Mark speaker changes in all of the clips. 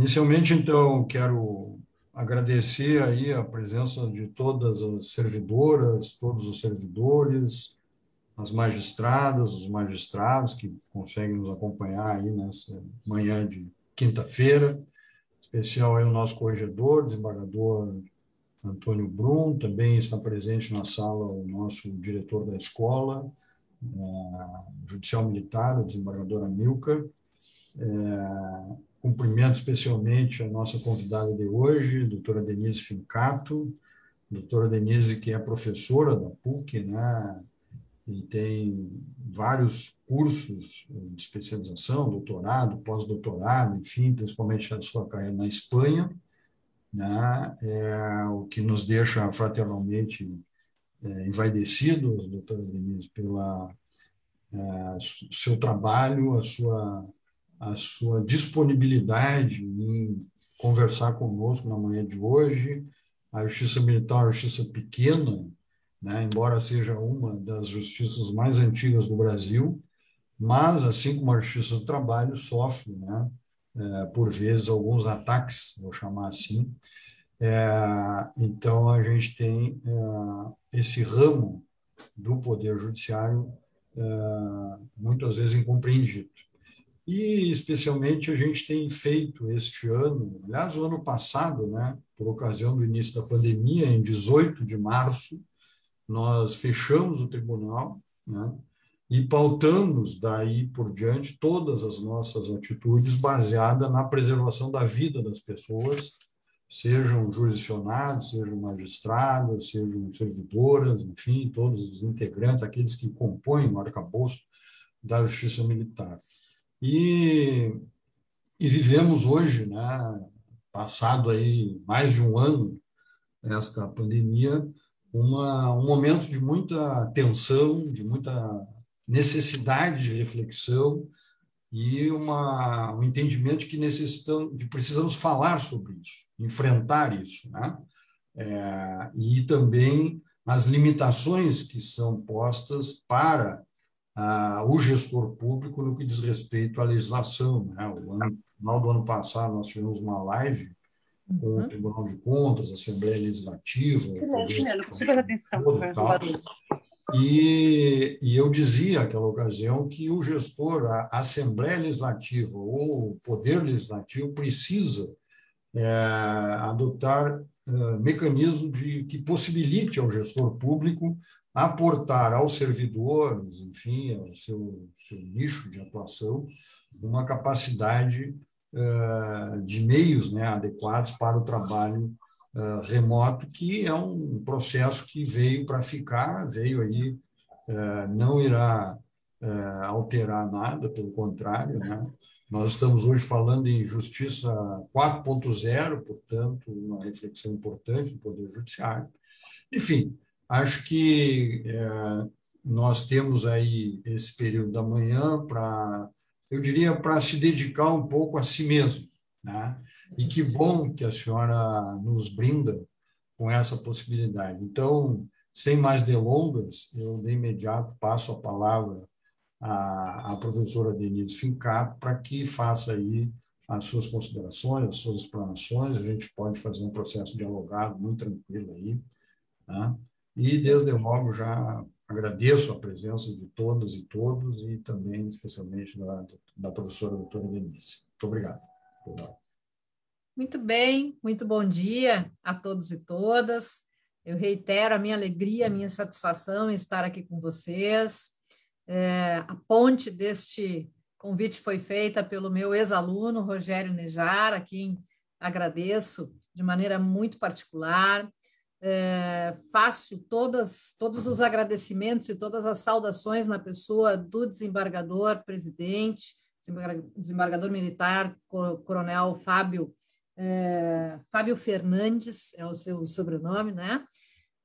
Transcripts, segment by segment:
Speaker 1: Inicialmente, então, quero agradecer aí a presença de todas as servidoras, todos os servidores, as magistradas, os magistrados que conseguem nos acompanhar aí nessa manhã de quinta-feira, especial aí o nosso corregedor, desembargador Antônio Brum, também está presente na sala o nosso diretor da escola, eh, judicial militar, o desembargador Amilcar, é, Cumprimento especialmente a nossa convidada de hoje, doutora Denise Fincato. Doutora Denise, que é professora da PUC, né? E tem vários cursos de especialização, doutorado, pós-doutorado, enfim, principalmente na sua carreira na Espanha, né? É o que nos deixa fraternalmente é, envaidecidos, doutora Denise, pela é, seu trabalho, a sua a sua disponibilidade em conversar conosco na manhã de hoje. A Justiça Militar é uma justiça pequena, né, embora seja uma das justiças mais antigas do Brasil, mas, assim como a Justiça do Trabalho, sofre, né, é, por vezes, alguns ataques, vou chamar assim. É, então, a gente tem é, esse ramo do Poder Judiciário é, muitas vezes incompreendido. E, especialmente, a gente tem feito este ano, aliás, o ano passado, né, por ocasião do início da pandemia, em 18 de março, nós fechamos o tribunal né, e pautamos daí por diante todas as nossas atitudes baseadas na preservação da vida das pessoas, sejam jurisdicionados, sejam magistrados, sejam servidoras, enfim, todos os integrantes, aqueles que compõem o arcabouço da Justiça Militar. E, e vivemos hoje, né, passado aí mais de um ano, esta pandemia, uma, um momento de muita tensão, de muita necessidade de reflexão e uma, um entendimento que necessitamos, que precisamos falar sobre isso, enfrentar isso, né? É, e também as limitações que são postas para ah, o gestor público no que diz respeito à legislação. Né? Ano, tá. no final do ano passado, nós tivemos uma live com o uhum. Tribunal de Contas, a Assembleia Legislativa.
Speaker 2: atenção. Né?
Speaker 1: E, e, eu dizia naquela ocasião que o gestor, a Assembleia Legislativa ou o Poder Legislativo precisa é, adotar é, mecanismo de, que possibilite ao gestor público aportar aos servidores, enfim, ao seu, seu nicho de atuação, uma capacidade uh, de meios né, adequados para o trabalho uh, remoto, que é um processo que veio para ficar, veio aí, uh, não irá alterar nada, pelo contrário, né? Nós estamos hoje falando em justiça 4.0, portanto, uma reflexão importante do Poder Judiciário. Enfim, Acho que é, nós temos aí esse período da manhã para, eu diria, para se dedicar um pouco a si mesmo. Né? E que bom que a senhora nos brinda com essa possibilidade. Então, sem mais delongas, eu de imediato passo a palavra à, à professora Denise Fincato para que faça aí as suas considerações, as suas explanações. A gente pode fazer um processo dialogado muito tranquilo aí. Né? E desde logo já agradeço a presença de todas e todos e também especialmente da, da professora doutora Denise. Muito obrigado.
Speaker 3: Muito bem, muito bom dia a todos e todas. Eu reitero a minha alegria, a minha satisfação em estar aqui com vocês. É, a ponte deste convite foi feita pelo meu ex-aluno Rogério Nejar, a quem agradeço de maneira muito particular é, faço todas, todos os agradecimentos e todas as saudações na pessoa do desembargador presidente, desembargador militar, coronel Fábio, é, Fábio Fernandes, é o seu sobrenome, né?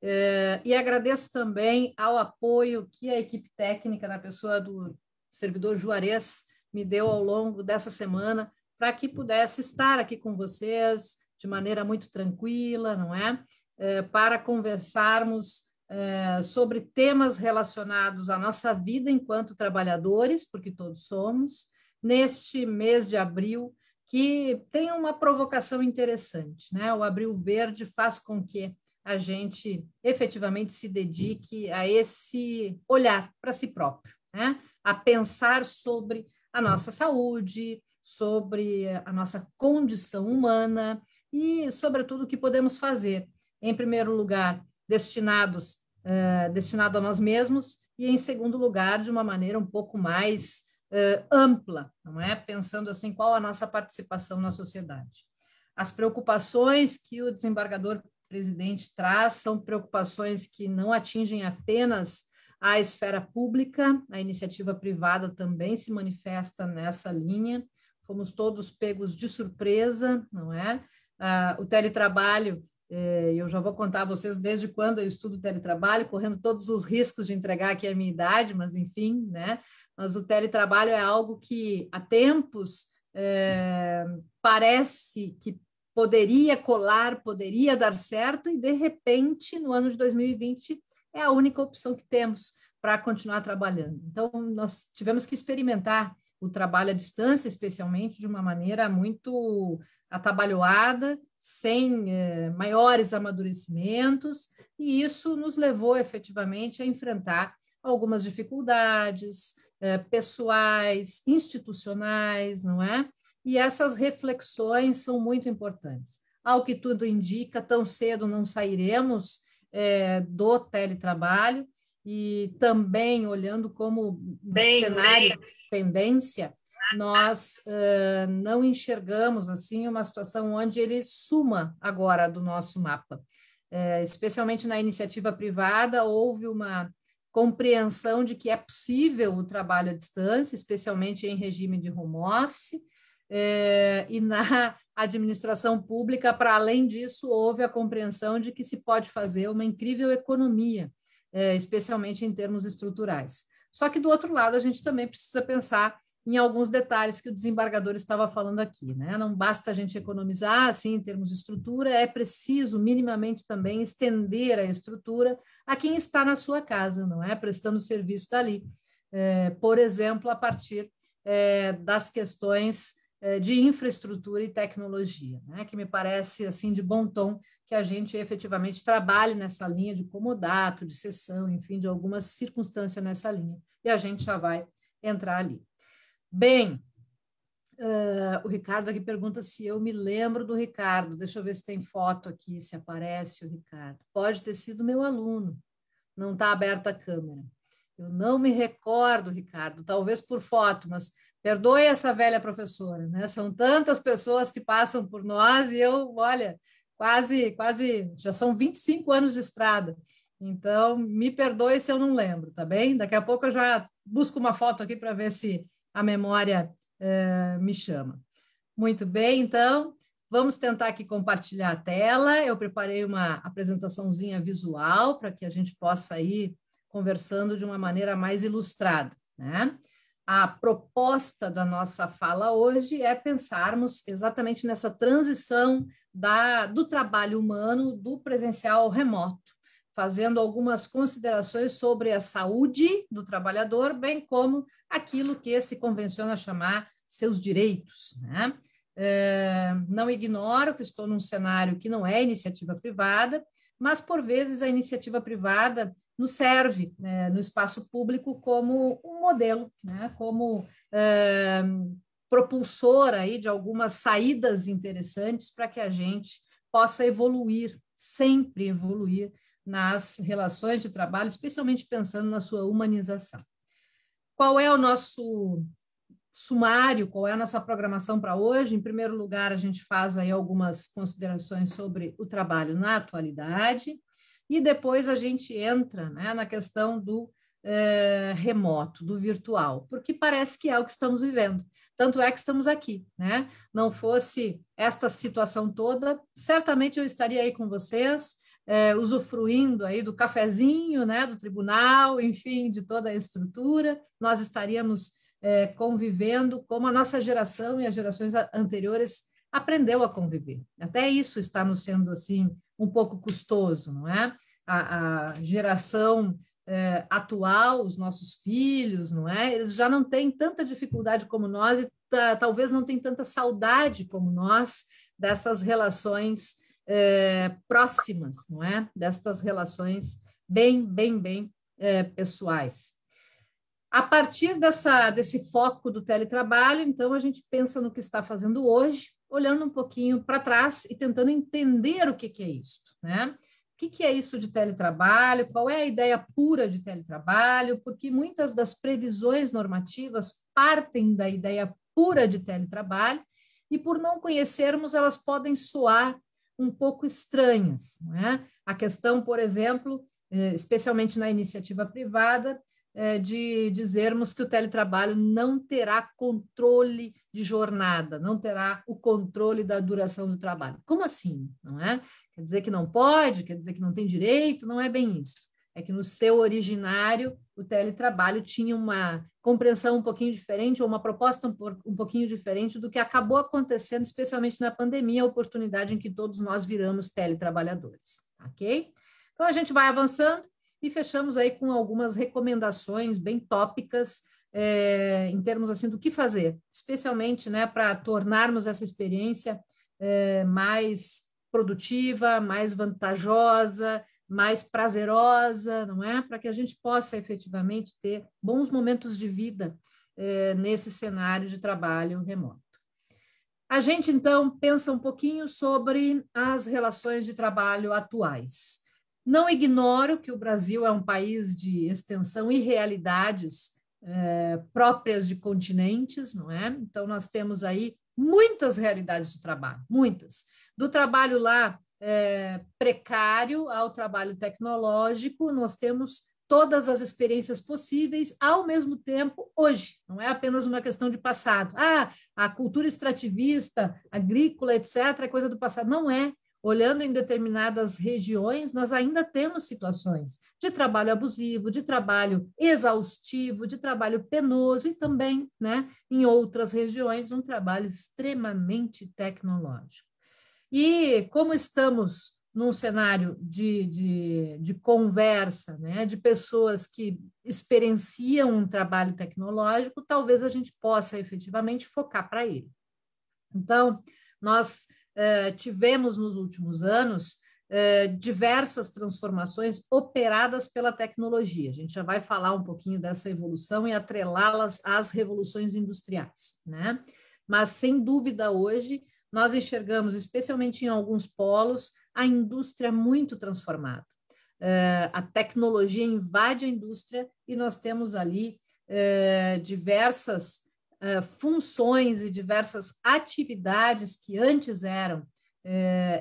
Speaker 3: É, e agradeço também ao apoio que a equipe técnica, na pessoa do servidor Juarez, me deu ao longo dessa semana para que pudesse estar aqui com vocês de maneira muito tranquila, não é? Eh, para conversarmos eh, sobre temas relacionados à nossa vida enquanto trabalhadores, porque todos somos, neste mês de abril, que tem uma provocação interessante. Né? O Abril Verde faz com que a gente efetivamente se dedique a esse olhar para si próprio, né? a pensar sobre a nossa saúde, sobre a nossa condição humana e, sobretudo, o que podemos fazer em primeiro lugar, destinados uh, destinado a nós mesmos e, em segundo lugar, de uma maneira um pouco mais uh, ampla, não é? Pensando assim, qual a nossa participação na sociedade. As preocupações que o desembargador presidente traz são preocupações que não atingem apenas a esfera pública, a iniciativa privada também se manifesta nessa linha. Fomos todos pegos de surpresa, não é? Ah, o teletrabalho é, eu já vou contar a vocês desde quando eu estudo teletrabalho, correndo todos os riscos de entregar aqui a minha idade, mas enfim, né? Mas o teletrabalho é algo que há tempos é, parece que poderia colar, poderia dar certo, e de repente, no ano de 2020, é a única opção que temos para continuar trabalhando. Então, nós tivemos que experimentar o trabalho à distância, especialmente, de uma maneira muito atabalhoada, sem eh, maiores amadurecimentos, e isso nos levou efetivamente a enfrentar algumas dificuldades eh, pessoais, institucionais, não é? E essas reflexões são muito importantes. Ao que tudo indica, tão cedo não sairemos eh, do teletrabalho, e também olhando como bem, cenário, bem. tendência, nós uh, não enxergamos assim uma situação onde ele suma agora do nosso mapa. Uh, especialmente na iniciativa privada, houve uma compreensão de que é possível o trabalho à distância, especialmente em regime de home office, é, e na administração pública, para além disso, houve a compreensão de que se pode fazer uma incrível economia, é, especialmente em termos estruturais. Só que, do outro lado, a gente também precisa pensar em alguns detalhes que o desembargador estava falando aqui. Né? Não basta a gente economizar assim, em termos de estrutura, é preciso minimamente também estender a estrutura a quem está na sua casa, não é? Prestando serviço dali. É, por exemplo, a partir é, das questões é, de infraestrutura e tecnologia, né? que me parece assim de bom tom que a gente efetivamente trabalhe nessa linha de comodato, de sessão, enfim, de alguma circunstância nessa linha, e a gente já vai entrar ali. Bem, uh, o Ricardo aqui pergunta se eu me lembro do Ricardo. Deixa eu ver se tem foto aqui, se aparece o Ricardo. Pode ter sido meu aluno. Não está aberta a câmera. Eu não me recordo, Ricardo, talvez por foto, mas perdoe essa velha professora, né? São tantas pessoas que passam por nós e eu, olha, quase, quase, já são 25 anos de estrada. Então, me perdoe se eu não lembro, tá bem? Daqui a pouco eu já busco uma foto aqui para ver se a memória eh, me chama. Muito bem, então, vamos tentar aqui compartilhar a tela. Eu preparei uma apresentaçãozinha visual para que a gente possa ir conversando de uma maneira mais ilustrada, né? A proposta da nossa fala hoje é pensarmos exatamente nessa transição da, do trabalho humano do presencial ao remoto fazendo algumas considerações sobre a saúde do trabalhador, bem como aquilo que se convenciona chamar seus direitos. Né? É, não ignoro que estou num cenário que não é iniciativa privada, mas por vezes a iniciativa privada nos serve né, no espaço público como um modelo, né, como é, propulsora aí de algumas saídas interessantes para que a gente possa evoluir, sempre evoluir nas relações de trabalho, especialmente pensando na sua humanização. Qual é o nosso sumário, qual é a nossa programação para hoje? Em primeiro lugar, a gente faz aí algumas considerações sobre o trabalho na atualidade e depois a gente entra né, na questão do eh, remoto, do virtual, porque parece que é o que estamos vivendo. Tanto é que estamos aqui, né? Não fosse esta situação toda, certamente eu estaria aí com vocês é, usufruindo aí do cafezinho, né, do tribunal, enfim, de toda a estrutura, nós estaríamos é, convivendo como a nossa geração e as gerações anteriores aprendeu a conviver. Até isso está nos sendo assim um pouco custoso, não é? A, a geração é, atual, os nossos filhos, não é? Eles já não têm tanta dificuldade como nós e talvez não tenham tanta saudade como nós dessas relações eh, próximas, não é? Destas relações bem, bem, bem eh, pessoais. A partir dessa, desse foco do teletrabalho, então, a gente pensa no que está fazendo hoje, olhando um pouquinho para trás e tentando entender o que, que é isso, né? O que, que é isso de teletrabalho? Qual é a ideia pura de teletrabalho? Porque muitas das previsões normativas partem da ideia pura de teletrabalho e, por não conhecermos, elas podem soar um pouco estranhas. Não é? A questão, por exemplo, eh, especialmente na iniciativa privada, eh, de dizermos que o teletrabalho não terá controle de jornada, não terá o controle da duração do trabalho. Como assim? Não é? Quer dizer que não pode? Quer dizer que não tem direito? Não é bem isso. É que no seu originário o teletrabalho tinha uma compreensão um pouquinho diferente, ou uma proposta um, um pouquinho diferente do que acabou acontecendo, especialmente na pandemia, a oportunidade em que todos nós viramos teletrabalhadores, ok? Então, a gente vai avançando e fechamos aí com algumas recomendações bem tópicas é, em termos assim do que fazer, especialmente né, para tornarmos essa experiência é, mais produtiva, mais vantajosa, mais prazerosa, não é? Para que a gente possa efetivamente ter bons momentos de vida eh, nesse cenário de trabalho remoto. A gente então pensa um pouquinho sobre as relações de trabalho atuais. Não ignoro que o Brasil é um país de extensão e realidades eh, próprias de continentes, não é? Então, nós temos aí muitas realidades de trabalho, muitas. Do trabalho lá é, precário ao trabalho tecnológico, nós temos todas as experiências possíveis ao mesmo tempo hoje. Não é apenas uma questão de passado. Ah, a cultura extrativista, agrícola, etc., é coisa do passado. Não é. Olhando em determinadas regiões, nós ainda temos situações de trabalho abusivo, de trabalho exaustivo, de trabalho penoso e também, né, em outras regiões, um trabalho extremamente tecnológico. E como estamos num cenário de, de, de conversa, né, de pessoas que experienciam um trabalho tecnológico, talvez a gente possa efetivamente focar para ele. Então, nós eh, tivemos nos últimos anos eh, diversas transformações operadas pela tecnologia. A gente já vai falar um pouquinho dessa evolução e atrelá-las às revoluções industriais, né? Mas, sem dúvida, hoje, nós enxergamos, especialmente em alguns polos, a indústria muito transformada. Uh, a tecnologia invade a indústria e nós temos ali uh, diversas uh, funções e diversas atividades que antes eram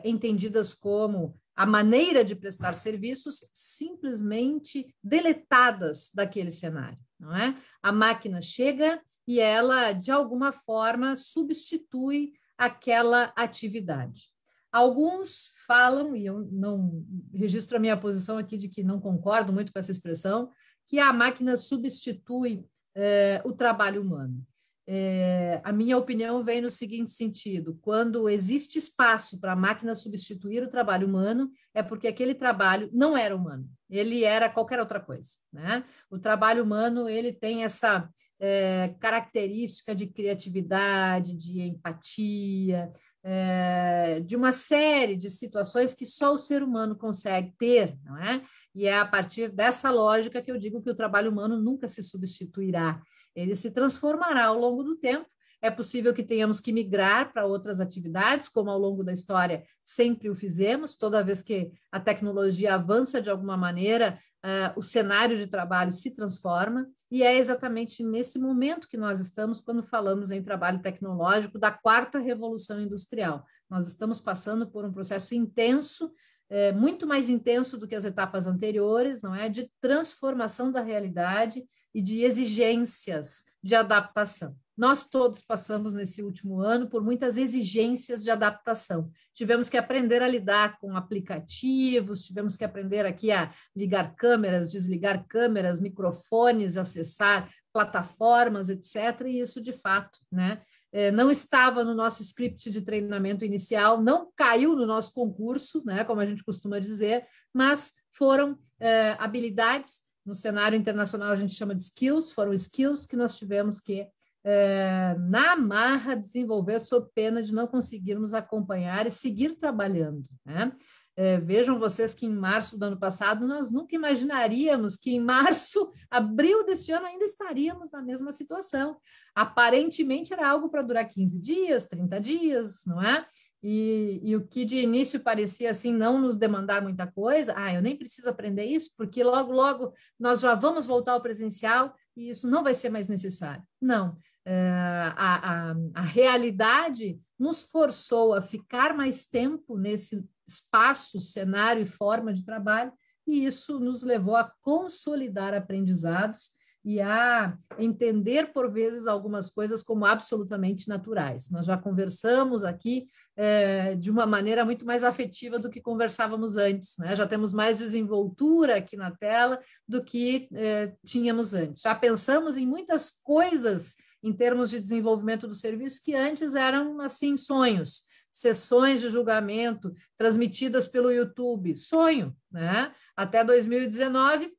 Speaker 3: entendidas como a maneira de prestar serviços simplesmente deletadas daquele cenário. Não é? A máquina chega e ela, de alguma forma, substitui aquela atividade. Alguns falam, e eu não registro a minha posição aqui de que não concordo muito com essa expressão, que a máquina substitui eh, o trabalho humano. É, a minha opinião vem no seguinte sentido: quando existe espaço para a máquina substituir o trabalho humano, é porque aquele trabalho não era humano, ele era qualquer outra coisa. Né? O trabalho humano ele tem essa é, característica de criatividade, de empatia, é, de uma série de situações que só o ser humano consegue ter, não é? E é a partir dessa lógica que eu digo que o trabalho humano nunca se substituirá. Ele se transformará ao longo do tempo. É possível que tenhamos que migrar para outras atividades, como ao longo da história sempre o fizemos. Toda vez que a tecnologia avança de alguma maneira, uh, o cenário de trabalho se transforma. E é exatamente nesse momento que nós estamos quando falamos em trabalho tecnológico da quarta revolução industrial. Nós estamos passando por um processo intenso é, muito mais intenso do que as etapas anteriores, não é? De transformação da realidade, e de exigências de adaptação. Nós todos passamos nesse último ano por muitas exigências de adaptação. Tivemos que aprender a lidar com aplicativos, tivemos que aprender aqui a ligar câmeras, desligar câmeras, microfones, acessar plataformas, etc. E isso, de fato, né, é, não estava no nosso script de treinamento inicial, não caiu no nosso concurso, né, como a gente costuma dizer, mas foram é, habilidades no cenário internacional a gente chama de skills, foram skills que nós tivemos que, é, na marra, desenvolver sob pena de não conseguirmos acompanhar e seguir trabalhando. Né? É, vejam vocês que em março do ano passado nós nunca imaginaríamos que em março, abril deste ano ainda estaríamos na mesma situação. Aparentemente era algo para durar 15 dias, 30 dias, não é? e, e, o que de início parecia assim não nos demandar muita coisa, ah, eu nem preciso aprender isso, porque logo, logo nós já vamos voltar ao presencial e isso não vai ser mais necessário. Não, eh, a, a, a realidade nos forçou a ficar mais tempo nesse espaço, cenário e forma de trabalho, e isso nos levou a consolidar aprendizados e a entender, por vezes, algumas coisas como absolutamente naturais. Nós já conversamos aqui é, de uma maneira muito mais afetiva do que conversávamos antes, né? Já temos mais desenvoltura aqui na tela do que é, tínhamos antes. Já pensamos em muitas coisas em termos de desenvolvimento do serviço que antes eram, assim, sonhos. Sessões de julgamento transmitidas pelo YouTube, sonho, né? Até 2019,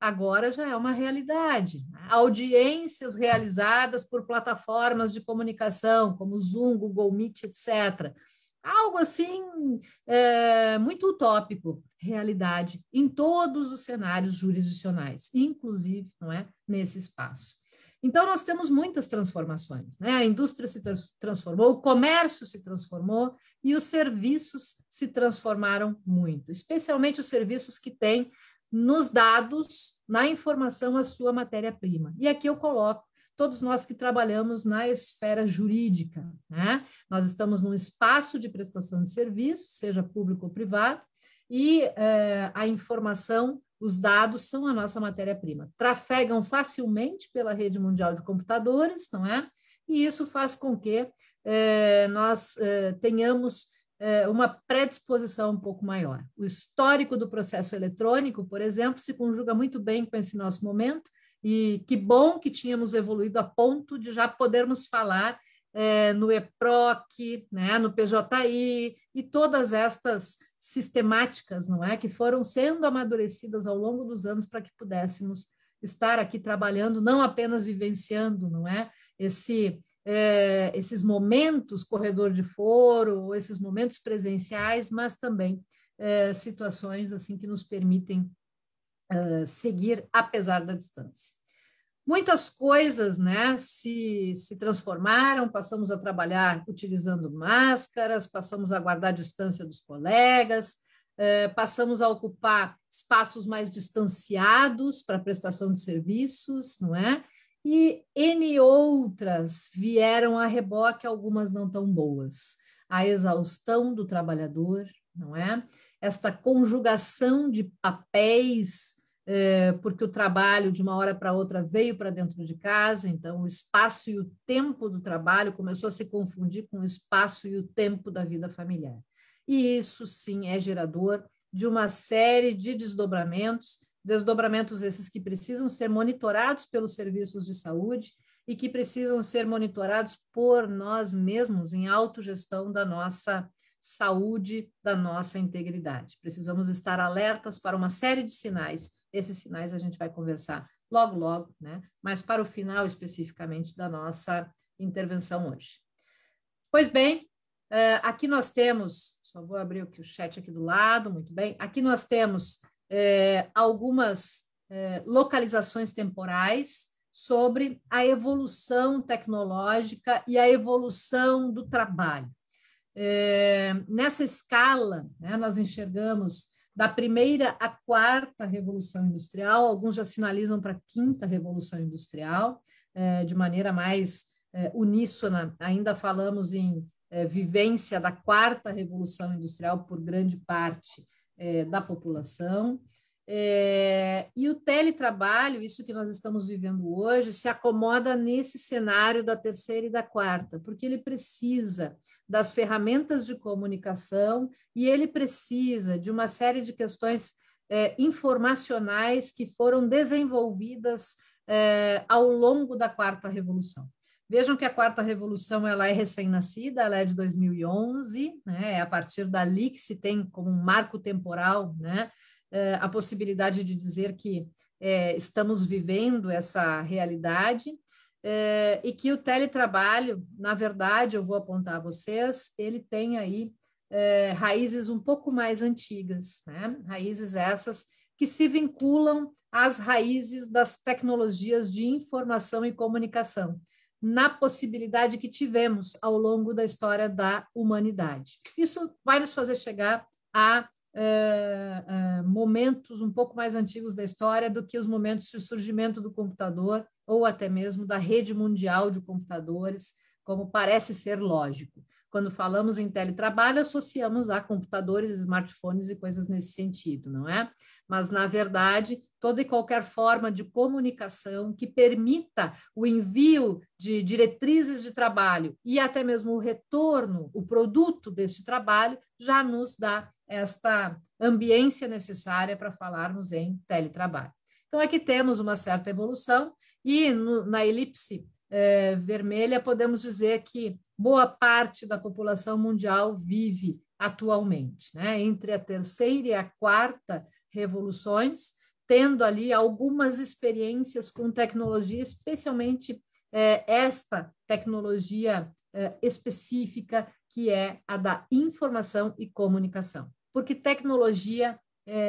Speaker 3: agora já é uma realidade. Né? Audiências realizadas por plataformas de comunicação, como Zoom, Google Meet, etc. Algo assim é, muito utópico, realidade em todos os cenários jurisdicionais, inclusive não é, nesse espaço. Então, nós temos muitas transformações. Né? A indústria se transformou, o comércio se transformou e os serviços se transformaram muito, especialmente os serviços que têm nos dados, na informação, a sua matéria-prima. E aqui eu coloco todos nós que trabalhamos na esfera jurídica. Né? Nós estamos num espaço de prestação de serviço, seja público ou privado, e eh, a informação, os dados são a nossa matéria-prima. Trafegam facilmente pela rede mundial de computadores, não é? E isso faz com que eh, nós eh, tenhamos eh, uma predisposição um pouco maior. O histórico do processo eletrônico, por exemplo, se conjuga muito bem com esse nosso momento, e que bom que tínhamos evoluído a ponto de já podermos falar é, no EPROC, né, no PJI e todas estas sistemáticas, não é, que foram sendo amadurecidas ao longo dos anos para que pudéssemos estar aqui trabalhando, não apenas vivenciando, não é, esse é, esses momentos corredor de foro, esses momentos presenciais, mas também é, situações assim que nos permitem é, seguir apesar da distância. Muitas coisas né, se, se transformaram, passamos a trabalhar utilizando máscaras, passamos a guardar a distância dos colegas, passamos a ocupar espaços mais distanciados para prestação de serviços, não é? e N outras vieram a reboque, algumas não tão boas. A exaustão do trabalhador, não é? Esta conjugação de papéis, eh, porque o trabalho de uma hora para outra veio para dentro de casa, então o espaço e o tempo do trabalho começou a se confundir com o espaço e o tempo da vida familiar. E isso sim é gerador de uma série de desdobramentos desdobramentos esses que precisam ser monitorados pelos serviços de saúde e que precisam ser monitorados por nós mesmos em autogestão da nossa saúde, da nossa integridade. Precisamos estar alertas para uma série de sinais. Esses sinais a gente vai conversar logo, logo, né? Mas para o final especificamente da nossa intervenção hoje. Pois bem, eh, aqui nós temos, só vou abrir aqui o chat aqui do lado, muito bem. Aqui nós temos é, algumas é, localizações temporais sobre a evolução tecnológica e a evolução do trabalho. É, nessa escala, né, nós enxergamos da primeira à quarta revolução industrial, alguns já sinalizam para a quinta revolução industrial, é, de maneira mais é, uníssona, ainda falamos em é, vivência da quarta revolução industrial por grande parte é, da população. É, e o teletrabalho, isso que nós estamos vivendo hoje, se acomoda nesse cenário da terceira e da quarta, porque ele precisa das ferramentas de comunicação e ele precisa de uma série de questões é, informacionais que foram desenvolvidas é, ao longo da quarta revolução. Vejam que a quarta revolução ela é recém-nascida, ela é de 2011, né? é a partir dali que se tem como um marco temporal né? É, a possibilidade de dizer que é, estamos vivendo essa realidade é, e que o teletrabalho, na verdade, eu vou apontar a vocês, ele tem aí é, raízes um pouco mais antigas, né? raízes essas que se vinculam às raízes das tecnologias de informação e comunicação na possibilidade que tivemos ao longo da história da humanidade. Isso vai nos fazer chegar a uh, uh, momentos um pouco mais antigos da história do que os momentos de surgimento do computador ou até mesmo da rede mundial de computadores, como parece ser lógico. Quando falamos em teletrabalho, associamos a computadores, smartphones e coisas nesse sentido, não é? Mas, na verdade, toda e qualquer forma de comunicação que permita o envio de diretrizes de trabalho e até mesmo o retorno, o produto deste trabalho, já nos dá esta ambiência necessária para falarmos em teletrabalho. Então, aqui temos uma certa evolução, e no, na elipse é, vermelha, podemos dizer que boa parte da população mundial vive atualmente, né? entre a terceira e a quarta revoluções, tendo ali algumas experiências com tecnologia, especialmente é, esta tecnologia é, específica, que é a da informação e comunicação. Porque tecnologia,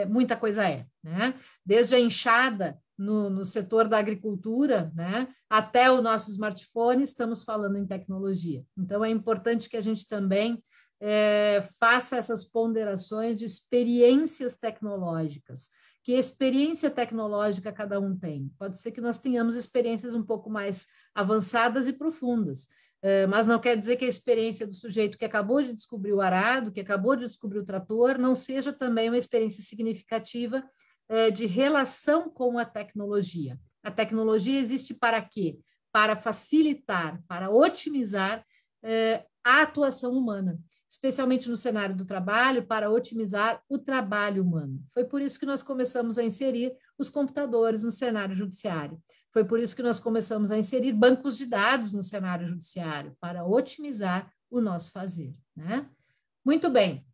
Speaker 3: muita coisa é, né? desde a enxada no, no setor da agricultura, né? até o nosso smartphone, estamos falando em tecnologia. Então, é importante que a gente também é, faça essas ponderações de experiências tecnológicas. Que experiência tecnológica cada um tem? Pode ser que nós tenhamos experiências um pouco mais avançadas e profundas, é, mas não quer dizer que a experiência do sujeito que acabou de descobrir o arado, que acabou de descobrir o trator, não seja também uma experiência significativa é, de relação com a tecnologia. A tecnologia existe para quê? Para facilitar, para otimizar é, a atuação humana, especialmente no cenário do trabalho, para otimizar o trabalho humano. Foi por isso que nós começamos a inserir os computadores no cenário judiciário. Foi por isso que nós começamos a inserir bancos de dados no cenário judiciário, para otimizar o nosso fazer. Né? Muito bem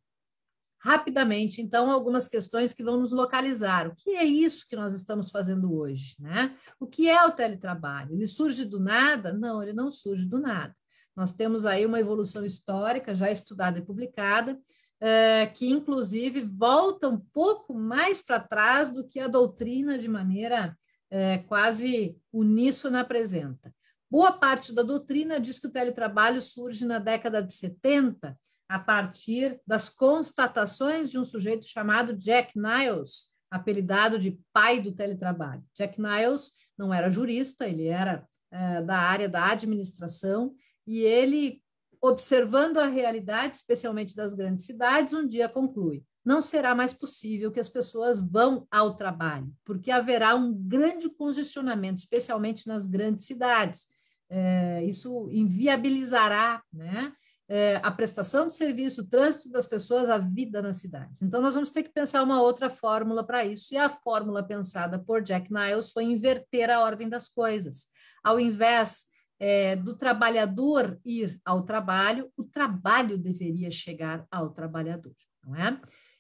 Speaker 3: rapidamente, então, algumas questões que vão nos localizar. O que é isso que nós estamos fazendo hoje? Né? O que é o teletrabalho? Ele surge do nada? Não, ele não surge do nada. Nós temos aí uma evolução histórica já estudada e publicada, eh, que inclusive volta um pouco mais para trás do que a doutrina de maneira eh, quase uníssona apresenta. Boa parte da doutrina diz que o teletrabalho surge na década de 70, a partir das constatações de um sujeito chamado Jack Niles, apelidado de pai do teletrabalho. Jack Niles não era jurista, ele era é, da área da administração e ele, observando a realidade, especialmente das grandes cidades, um dia conclui: não será mais possível que as pessoas vão ao trabalho, porque haverá um grande congestionamento, especialmente nas grandes cidades. É, isso inviabilizará, né? é, a prestação de serviço, o trânsito das pessoas, a vida nas cidades. Então, nós vamos ter que pensar uma outra fórmula para isso, e a fórmula pensada por Jack Niles foi inverter a ordem das coisas. Ao invés é, do trabalhador ir ao trabalho, o trabalho deveria chegar ao trabalhador, não é?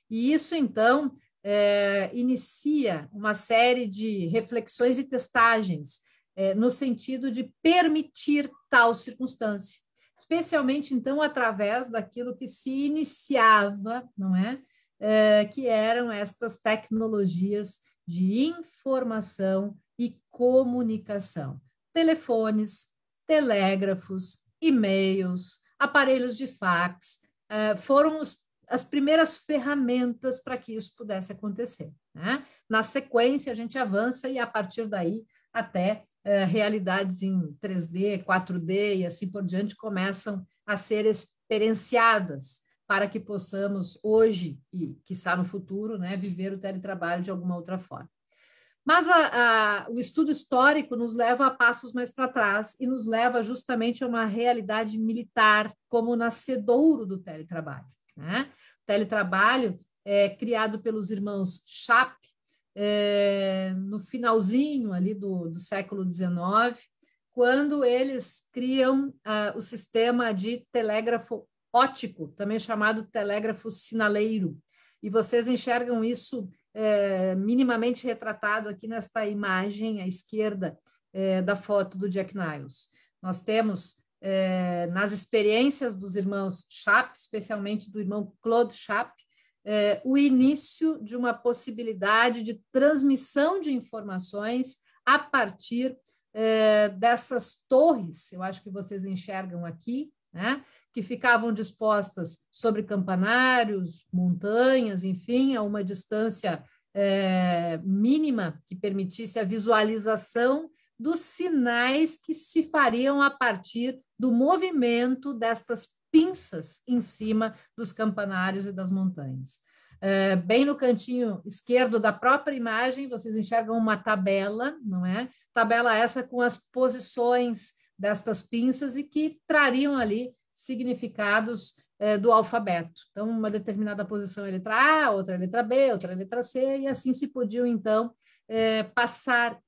Speaker 3: E isso, então, é, inicia uma série de reflexões e testagens é, no sentido de permitir tal circunstância especialmente então através daquilo que se iniciava, não é? é que eram estas tecnologias de informação e comunicação, telefones, telégrafos, e-mails, aparelhos de fax, eh, foram os, as primeiras ferramentas para que isso pudesse acontecer. Né? Na sequência, a gente avança e a partir daí até eh, realidades em 3D, 4D e assim por diante começam a ser experienciadas para que possamos hoje e, quiçá, no futuro, né, viver o teletrabalho de alguma outra forma. Mas a, a, o estudo histórico nos leva a passos mais para trás e nos leva justamente a uma realidade militar como nascedouro do teletrabalho. Né? O teletrabalho é criado pelos irmãos Schaap é, no finalzinho ali do, do século XIX, quando eles criam ah, o sistema de telégrafo ótico, também chamado telégrafo sinaleiro. E vocês enxergam isso é, minimamente retratado aqui nesta imagem à esquerda é, da foto do Jack Niles. Nós temos é, nas experiências dos irmãos Chap, especialmente do irmão Claude Schaap, é, o início de uma possibilidade de transmissão de informações a partir é, dessas torres, eu acho que vocês enxergam aqui, né, que ficavam dispostas sobre campanários, montanhas, enfim, a uma distância é, mínima que permitisse a visualização dos sinais que se fariam a partir do movimento destas pinças em cima dos campanários e das montanhas. É, bem no cantinho esquerdo da própria imagem, vocês enxergam uma tabela, não é? Tabela essa com as posições destas pinças e que trariam ali significados eh, do alfabeto. Então, uma determinada posição é letra A, outra é letra B, outra é letra C, e assim se podiam, então, eh, passar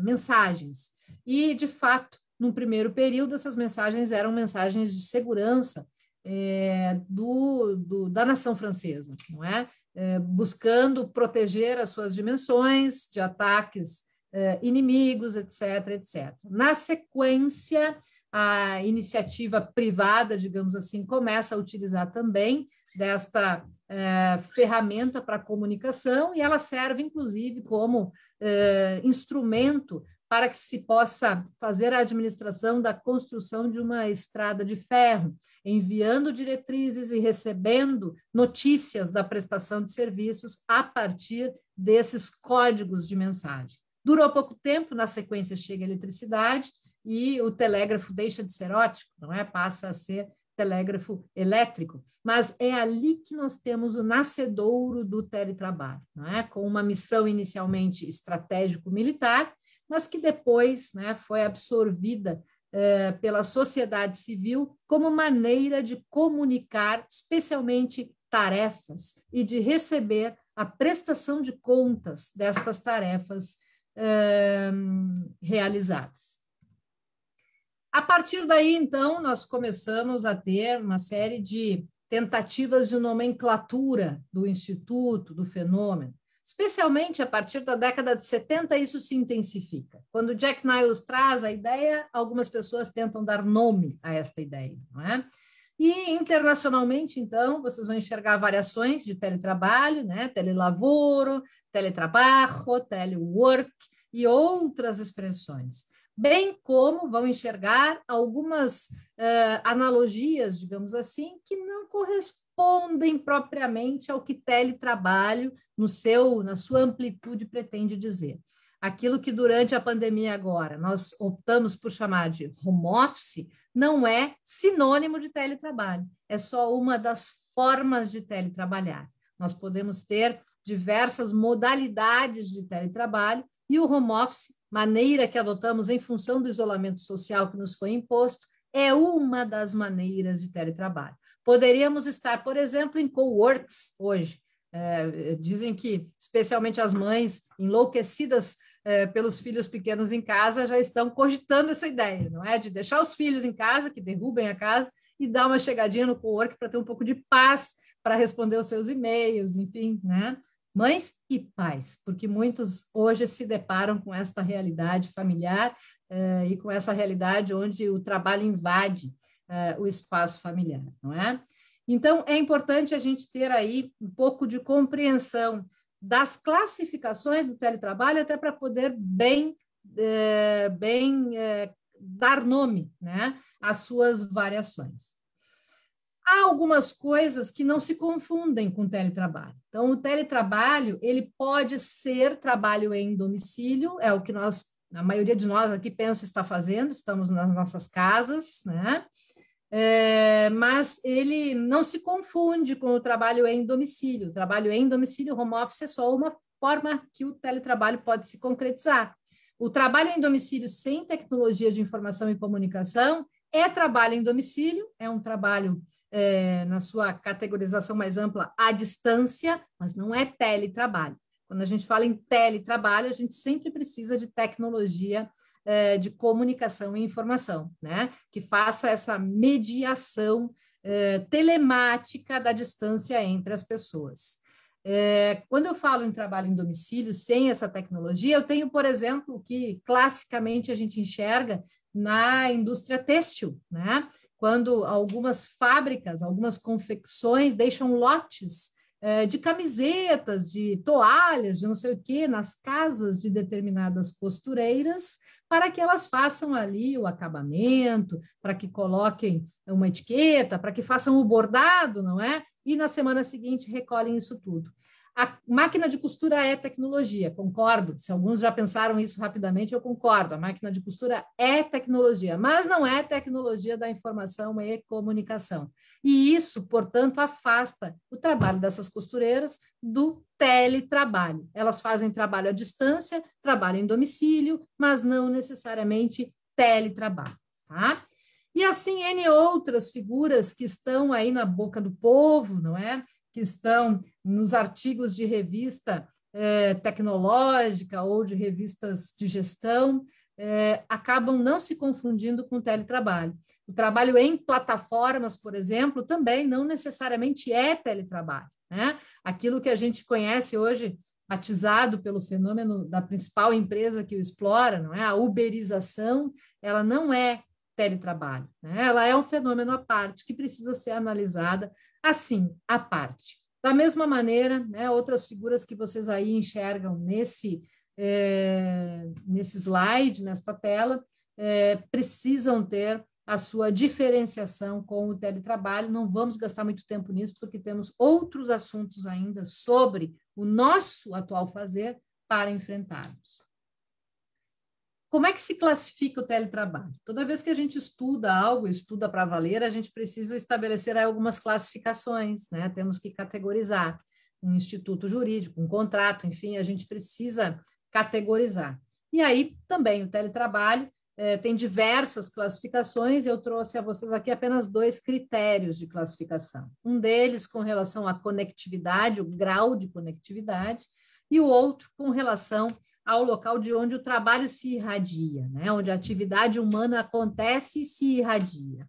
Speaker 3: mensagens. E, de fato, no primeiro período, essas mensagens eram mensagens de segurança é, do, do, da nação francesa, não é? é? Buscando proteger as suas dimensões de ataques é, inimigos, etc., etc. Na sequência, a iniciativa privada, digamos assim, começa a utilizar também desta é, ferramenta para comunicação e ela serve, inclusive, como é, instrumento para que se possa fazer a administração da construção de uma estrada de ferro, enviando diretrizes e recebendo notícias da prestação de serviços a partir desses códigos de mensagem. Durou pouco tempo, na sequência chega a eletricidade e o telégrafo deixa de ser ótico, não é? Passa a ser telégrafo elétrico, mas é ali que nós temos o nascedouro do teletrabalho, não é? Com uma missão inicialmente estratégico-militar mas que depois né, foi absorvida eh, pela sociedade civil como maneira de comunicar, especialmente tarefas, e de receber a prestação de contas destas tarefas eh, realizadas. A partir daí, então, nós começamos a ter uma série de tentativas de nomenclatura do instituto, do fenômeno. Especialmente a partir da década de 70, isso se intensifica. Quando Jack Niles traz a ideia, algumas pessoas tentam dar nome a esta ideia. Não é? E internacionalmente, então, vocês vão enxergar variações de teletrabalho, né? telelavoro, teletrabalho, telework e outras expressões bem como vão enxergar algumas uh, analogias, digamos assim, que não correspondem respondem propriamente ao que teletrabalho, no seu, na sua amplitude, pretende dizer. Aquilo que durante a pandemia agora nós optamos por chamar de home office não é sinônimo de teletrabalho, é só uma das formas de teletrabalhar. Nós podemos ter diversas modalidades de teletrabalho e o home office, maneira que adotamos em função do isolamento social que nos foi imposto, é uma das maneiras de teletrabalho. Poderíamos estar, por exemplo, em co-works hoje. É, dizem que, especialmente as mães enlouquecidas é, pelos filhos pequenos em casa, já estão cogitando essa ideia, não é? De deixar os filhos em casa, que derrubem a casa, e dar uma chegadinha no co-work para ter um pouco de paz, para responder os seus e-mails, enfim, né? Mães e pais, porque muitos hoje se deparam com esta realidade familiar eh, e com essa realidade onde o trabalho invade uh, o espaço familiar, não é? Então, é importante a gente ter aí um pouco de compreensão das classificações do teletrabalho, até para poder bem, eh, bem eh, dar nome né, às suas variações. Há algumas coisas que não se confundem com teletrabalho. Então, o teletrabalho ele pode ser trabalho em domicílio, é o que nós, a maioria de nós aqui penso está fazendo, estamos nas nossas casas, né? é, mas ele não se confunde com o trabalho em domicílio. O trabalho em domicílio, home office, é só uma forma que o teletrabalho pode se concretizar. O trabalho em domicílio sem tecnologia de informação e comunicação é trabalho em domicílio, é um trabalho é, na sua categorização mais ampla à distância, mas não é teletrabalho. Quando a gente fala em teletrabalho, a gente sempre precisa de tecnologia eh, de comunicação e informação, né? Que faça essa mediação eh, telemática da distância entre as pessoas. Eh, quando eu falo em trabalho em domicílio sem essa tecnologia, eu tenho, por exemplo, o que classicamente a gente enxerga na indústria têxtil, né? Quando algumas fábricas, algumas confecções deixam lotes eh, de camisetas, de toalhas, de não sei o quê, nas casas de determinadas costureiras, para que elas façam ali o acabamento, para que coloquem uma etiqueta, para que façam o bordado, não é? E na semana seguinte recolhem isso tudo. A máquina de costura é tecnologia, concordo. Se alguns já pensaram isso rapidamente, eu concordo. A máquina de costura é tecnologia, mas não é tecnologia da informação e comunicação. E isso, portanto, afasta o trabalho dessas costureiras do teletrabalho. Elas fazem trabalho à distância, trabalho em domicílio, mas não necessariamente teletrabalho, tá? E assim, N outras figuras que estão aí na boca do povo, não é? que estão nos artigos de revista eh, tecnológica ou de revistas de gestão, eh, acabam não se confundindo com teletrabalho. O trabalho em plataformas, por exemplo, também não necessariamente é teletrabalho. Né? Aquilo que a gente conhece hoje, batizado pelo fenômeno da principal empresa que o explora, não é? a uberização, ela não é teletrabalho. Né? Ela é um fenômeno à parte que precisa ser analisada assim, à parte. Da mesma maneira, né, outras figuras que vocês aí enxergam nesse, é, nesse slide, nesta tela, é, precisam ter a sua diferenciação com o teletrabalho. Não vamos gastar muito tempo nisso, porque temos outros assuntos ainda sobre o nosso atual fazer para enfrentarmos. Como é que se classifica o teletrabalho? Toda vez que a gente estuda algo, estuda para valer, a gente precisa estabelecer algumas classificações, né? Temos que categorizar um instituto jurídico, um contrato, enfim, a gente precisa categorizar. E aí também o teletrabalho é, tem diversas classificações, eu trouxe a vocês aqui apenas dois critérios de classificação. Um deles com relação à conectividade, o grau de conectividade, e o outro com relação ao local de onde o trabalho se irradia, né? onde a atividade humana acontece e se irradia.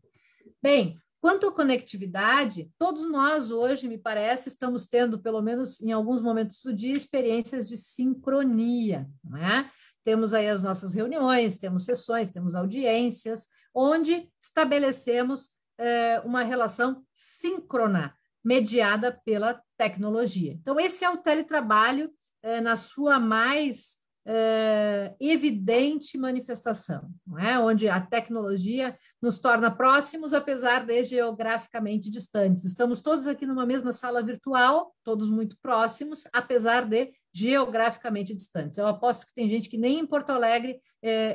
Speaker 3: Bem, quanto à conectividade, todos nós hoje, me parece, estamos tendo, pelo menos em alguns momentos do dia, experiências de sincronia. Né? Temos aí as nossas reuniões, temos sessões, temos audiências, onde estabelecemos eh, uma relação síncrona, mediada pela tecnologia. Então, esse é o teletrabalho eh, na sua mais evidente manifestação, não é? onde a tecnologia nos torna próximos, apesar de geograficamente distantes. Estamos todos aqui numa mesma sala virtual, todos muito próximos, apesar de geograficamente distantes. Eu aposto que tem gente que nem em Porto Alegre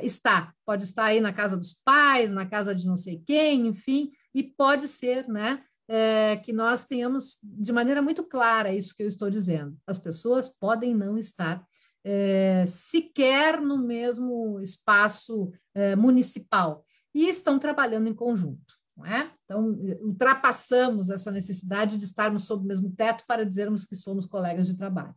Speaker 3: está, pode estar aí na casa dos pais, na casa de não sei quem, enfim, e pode ser, né? É, que nós tenhamos de maneira muito clara isso que eu estou dizendo. As pessoas podem não estar é, sequer no mesmo espaço é, municipal, e estão trabalhando em conjunto. Não é? Então, eh, ultrapassamos essa necessidade de estarmos sob o mesmo teto para dizermos que somos colegas de trabalho.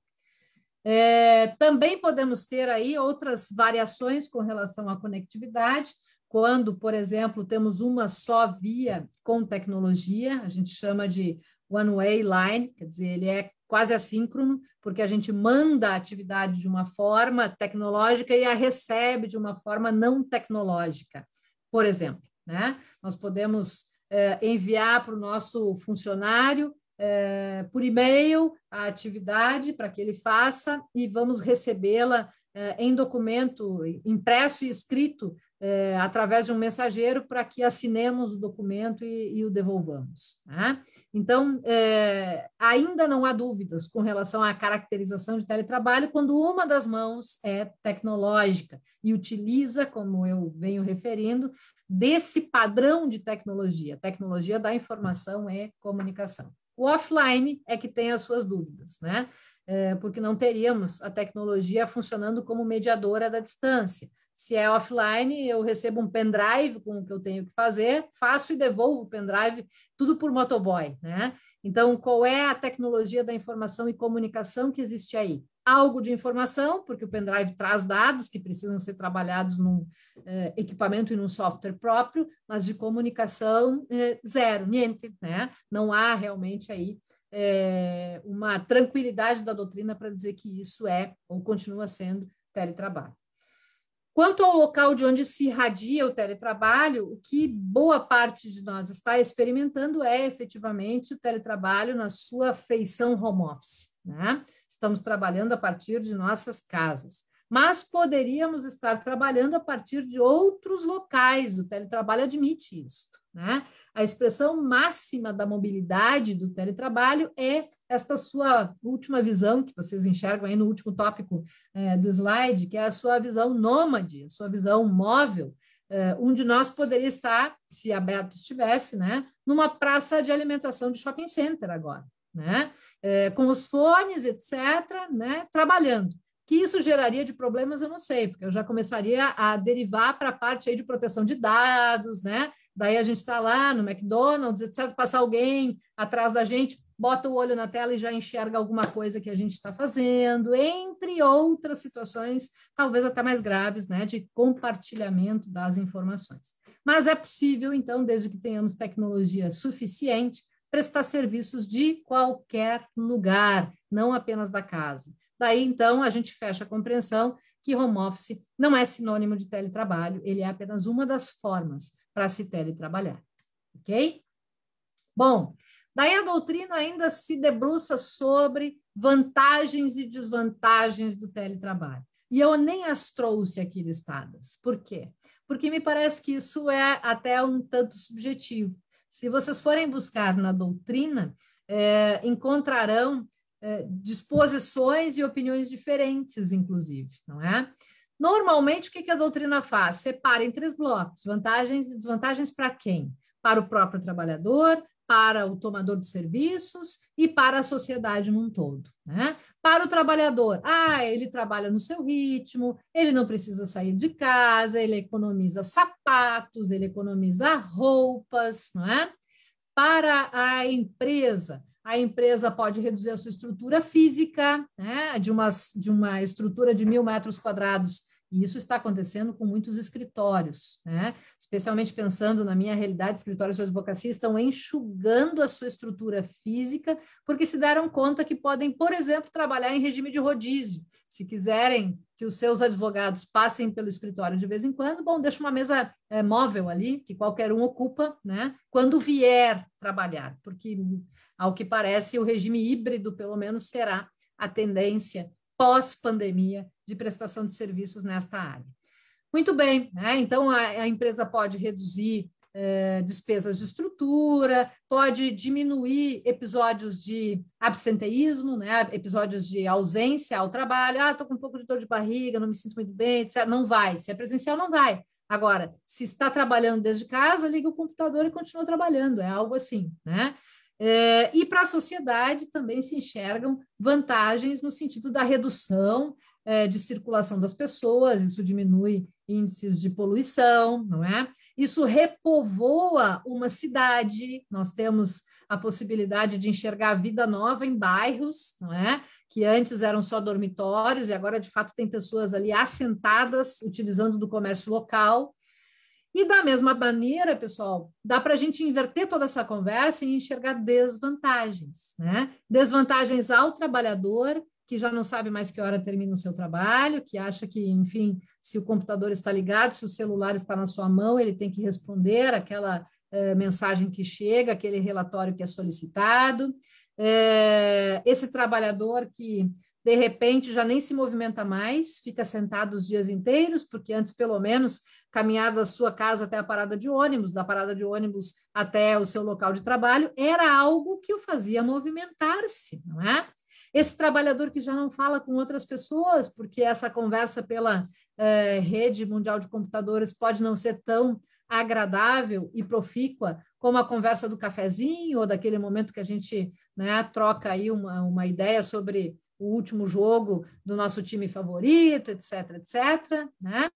Speaker 3: É, também podemos ter aí outras variações com relação à conectividade, quando, por exemplo, temos uma só via com tecnologia, a gente chama de one-way line, quer dizer, ele é quase assíncrono, porque a gente manda a atividade de uma forma tecnológica e a recebe de uma forma não tecnológica. Por exemplo, né? nós podemos eh, enviar para o nosso funcionário eh, por e-mail a atividade para que ele faça e vamos recebê-la eh, em documento impresso e escrito é, através de um mensageiro para que assinemos o documento e, e o devolvamos. Tá? Então, é, ainda não há dúvidas com relação à caracterização de teletrabalho quando uma das mãos é tecnológica e utiliza, como eu venho referindo, desse padrão de tecnologia, tecnologia da informação e comunicação. O offline é que tem as suas dúvidas, né? É, porque não teríamos a tecnologia funcionando como mediadora da distância se é offline, eu recebo um pendrive com o que eu tenho que fazer, faço e devolvo o pendrive, tudo por motoboy, né? Então, qual é a tecnologia da informação e comunicação que existe aí? Algo de informação, porque o pendrive traz dados que precisam ser trabalhados num eh, equipamento e num software próprio, mas de comunicação eh, zero, niente, né? Não há realmente aí eh, uma tranquilidade da doutrina para dizer que isso é ou continua sendo teletrabalho. Quanto ao local de onde se irradia o teletrabalho, o que boa parte de nós está experimentando é efetivamente o teletrabalho na sua feição home office. Né? Estamos trabalhando a partir de nossas casas mas poderíamos estar trabalhando a partir de outros locais. O teletrabalho admite isso. Né? A expressão máxima da mobilidade do teletrabalho é esta sua última visão, que vocês enxergam aí no último tópico é, do slide, que é a sua visão nômade, a sua visão móvel, é, onde nós poderia estar, se aberto estivesse, né, numa praça de alimentação de shopping center agora, né, é, com os fones, etc., né, trabalhando que isso geraria de problemas, eu não sei, porque eu já começaria a derivar para a parte aí de proteção de dados, né? Daí a gente está lá no McDonald's, etc., passar alguém atrás da gente, bota o olho na tela e já enxerga alguma coisa que a gente está fazendo, entre outras situações, talvez até mais graves, né? De compartilhamento das informações. Mas é possível, então, desde que tenhamos tecnologia suficiente, prestar serviços de qualquer lugar, não apenas da casa. Daí, então, a gente fecha a compreensão que home office não é sinônimo de teletrabalho, ele é apenas uma das formas para se teletrabalhar, ok? Bom, daí a doutrina ainda se debruça sobre vantagens e desvantagens do teletrabalho. E eu nem as trouxe aqui listadas. Por quê? Porque me parece que isso é até um tanto subjetivo. Se vocês forem buscar na doutrina, é, encontrarão é, disposições e opiniões diferentes, inclusive, não é? Normalmente, o que, que a doutrina faz? Separa em três blocos: vantagens e desvantagens para quem? Para o próprio trabalhador, para o tomador de serviços e para a sociedade num todo. Né? Para o trabalhador, ah, ele trabalha no seu ritmo, ele não precisa sair de casa, ele economiza sapatos, ele economiza roupas, não é? Para a empresa, a empresa pode reduzir a sua estrutura física, né, de, uma, de uma estrutura de mil metros quadrados. E isso está acontecendo com muitos escritórios, né? especialmente pensando na minha realidade, escritórios de advocacia estão enxugando a sua estrutura física, porque se deram conta que podem, por exemplo, trabalhar em regime de rodízio. Se quiserem que os seus advogados passem pelo escritório de vez em quando. Bom, deixa uma mesa é, móvel ali, que qualquer um ocupa, né? Quando vier trabalhar, porque, ao que parece, o regime híbrido, pelo menos, será a tendência pós-pandemia de prestação de serviços nesta área. Muito bem, né? então a, a empresa pode reduzir eh, despesas de estrutura, pode diminuir episódios de absenteísmo, né? episódios de ausência ao trabalho. Ah, estou com um pouco de dor de barriga, não me sinto muito bem, etc. Não vai. Se é presencial, não vai. Agora, se está trabalhando desde casa, liga o computador e continua trabalhando. É algo assim, né? É, e para a sociedade também se enxergam vantagens no sentido da redução é, de circulação das pessoas, isso diminui índices de poluição, não é? Isso repovoa uma cidade. Nós temos a possibilidade de enxergar vida nova em bairros, não é? Que antes eram só dormitórios e agora de fato tem pessoas ali assentadas utilizando do comércio local. E da mesma maneira, pessoal, dá para a gente inverter toda essa conversa e enxergar desvantagens, né? Desvantagens ao trabalhador, que já não sabe mais que hora termina o seu trabalho, que acha que, enfim, se o computador está ligado, se o celular está na sua mão, ele tem que responder aquela eh, mensagem que chega, aquele relatório que é solicitado. Eh, esse trabalhador que de repente já nem se movimenta mais, fica sentado os dias inteiros, porque antes, pelo menos, caminhava da sua casa até a parada de ônibus, da parada de ônibus até o seu local de trabalho, era algo que o fazia movimentar-se, não é? Esse trabalhador que já não fala com outras pessoas, porque essa conversa pela eh, rede mundial de computadores pode não ser tão agradável e profícua como a conversa do cafezinho ou daquele momento que a gente né, troca aí uma, uma ideia sobre o último jogo do nosso time favorito, etc, etc, né?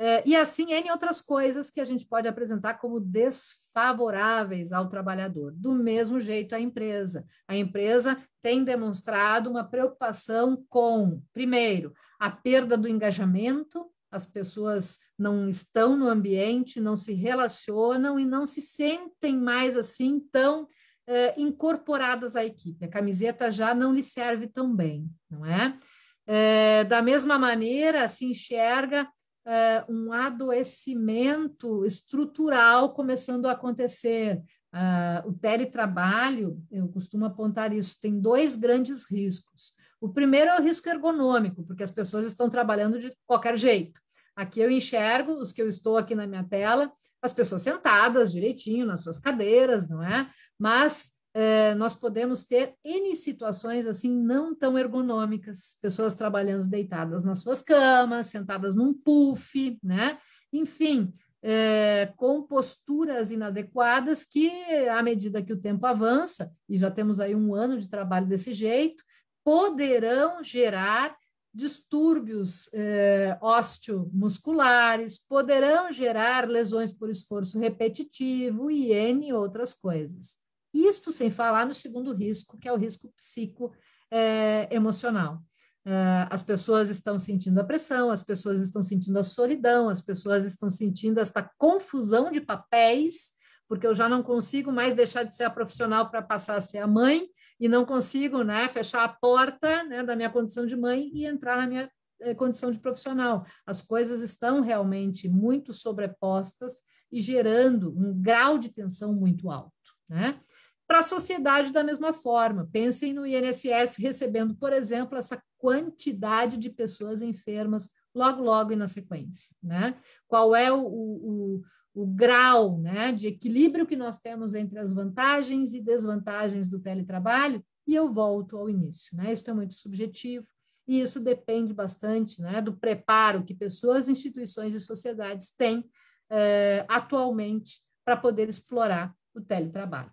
Speaker 3: É, e assim em outras coisas que a gente pode apresentar como desfazes favoráveis ao trabalhador. Do mesmo jeito, a empresa. A empresa tem demonstrado uma preocupação com, primeiro, a perda do engajamento, as pessoas não estão no ambiente, não se relacionam e não se sentem mais assim tão eh, incorporadas à equipe. A camiseta já não lhe serve tão bem, não é? Eh, da mesma maneira, se enxerga uh, um adoecimento estrutural começando a acontecer. Uh, o teletrabalho, eu costumo apontar isso, tem dois grandes riscos. O primeiro é o risco ergonômico, porque as pessoas estão trabalhando de qualquer jeito. Aqui eu enxergo os que eu estou aqui na minha tela, as pessoas sentadas direitinho nas suas cadeiras, não é? Mas eh, nós podemos ter N situações assim não tão ergonômicas, pessoas trabalhando deitadas nas suas camas, sentadas num puff, né? Enfim, eh, com posturas inadequadas que, à medida que o tempo avança, e já temos aí um ano de trabalho desse jeito, poderão gerar distúrbios eh, osteomusculares, poderão gerar lesões por esforço repetitivo e N outras coisas. Isto sem falar no segundo risco, que é o risco psicoemocional. É, é, as pessoas estão sentindo a pressão, as pessoas estão sentindo a solidão, as pessoas estão sentindo esta confusão de papéis, porque eu já não consigo mais deixar de ser a profissional para passar a ser a mãe, e não consigo né, fechar a porta né, da minha condição de mãe e entrar na minha eh, condição de profissional. As coisas estão realmente muito sobrepostas e gerando um grau de tensão muito alto. Né? Para a sociedade, da mesma forma, pensem no INSS recebendo, por exemplo, essa quantidade de pessoas enfermas logo, logo e na sequência. Né? Qual é o, o, o, o grau né, de equilíbrio que nós temos entre as vantagens e desvantagens do teletrabalho? E eu volto ao início. Né? Isso é muito subjetivo, e isso depende bastante né, do preparo que pessoas, instituições e sociedades têm eh, atualmente para poder explorar o teletrabalho.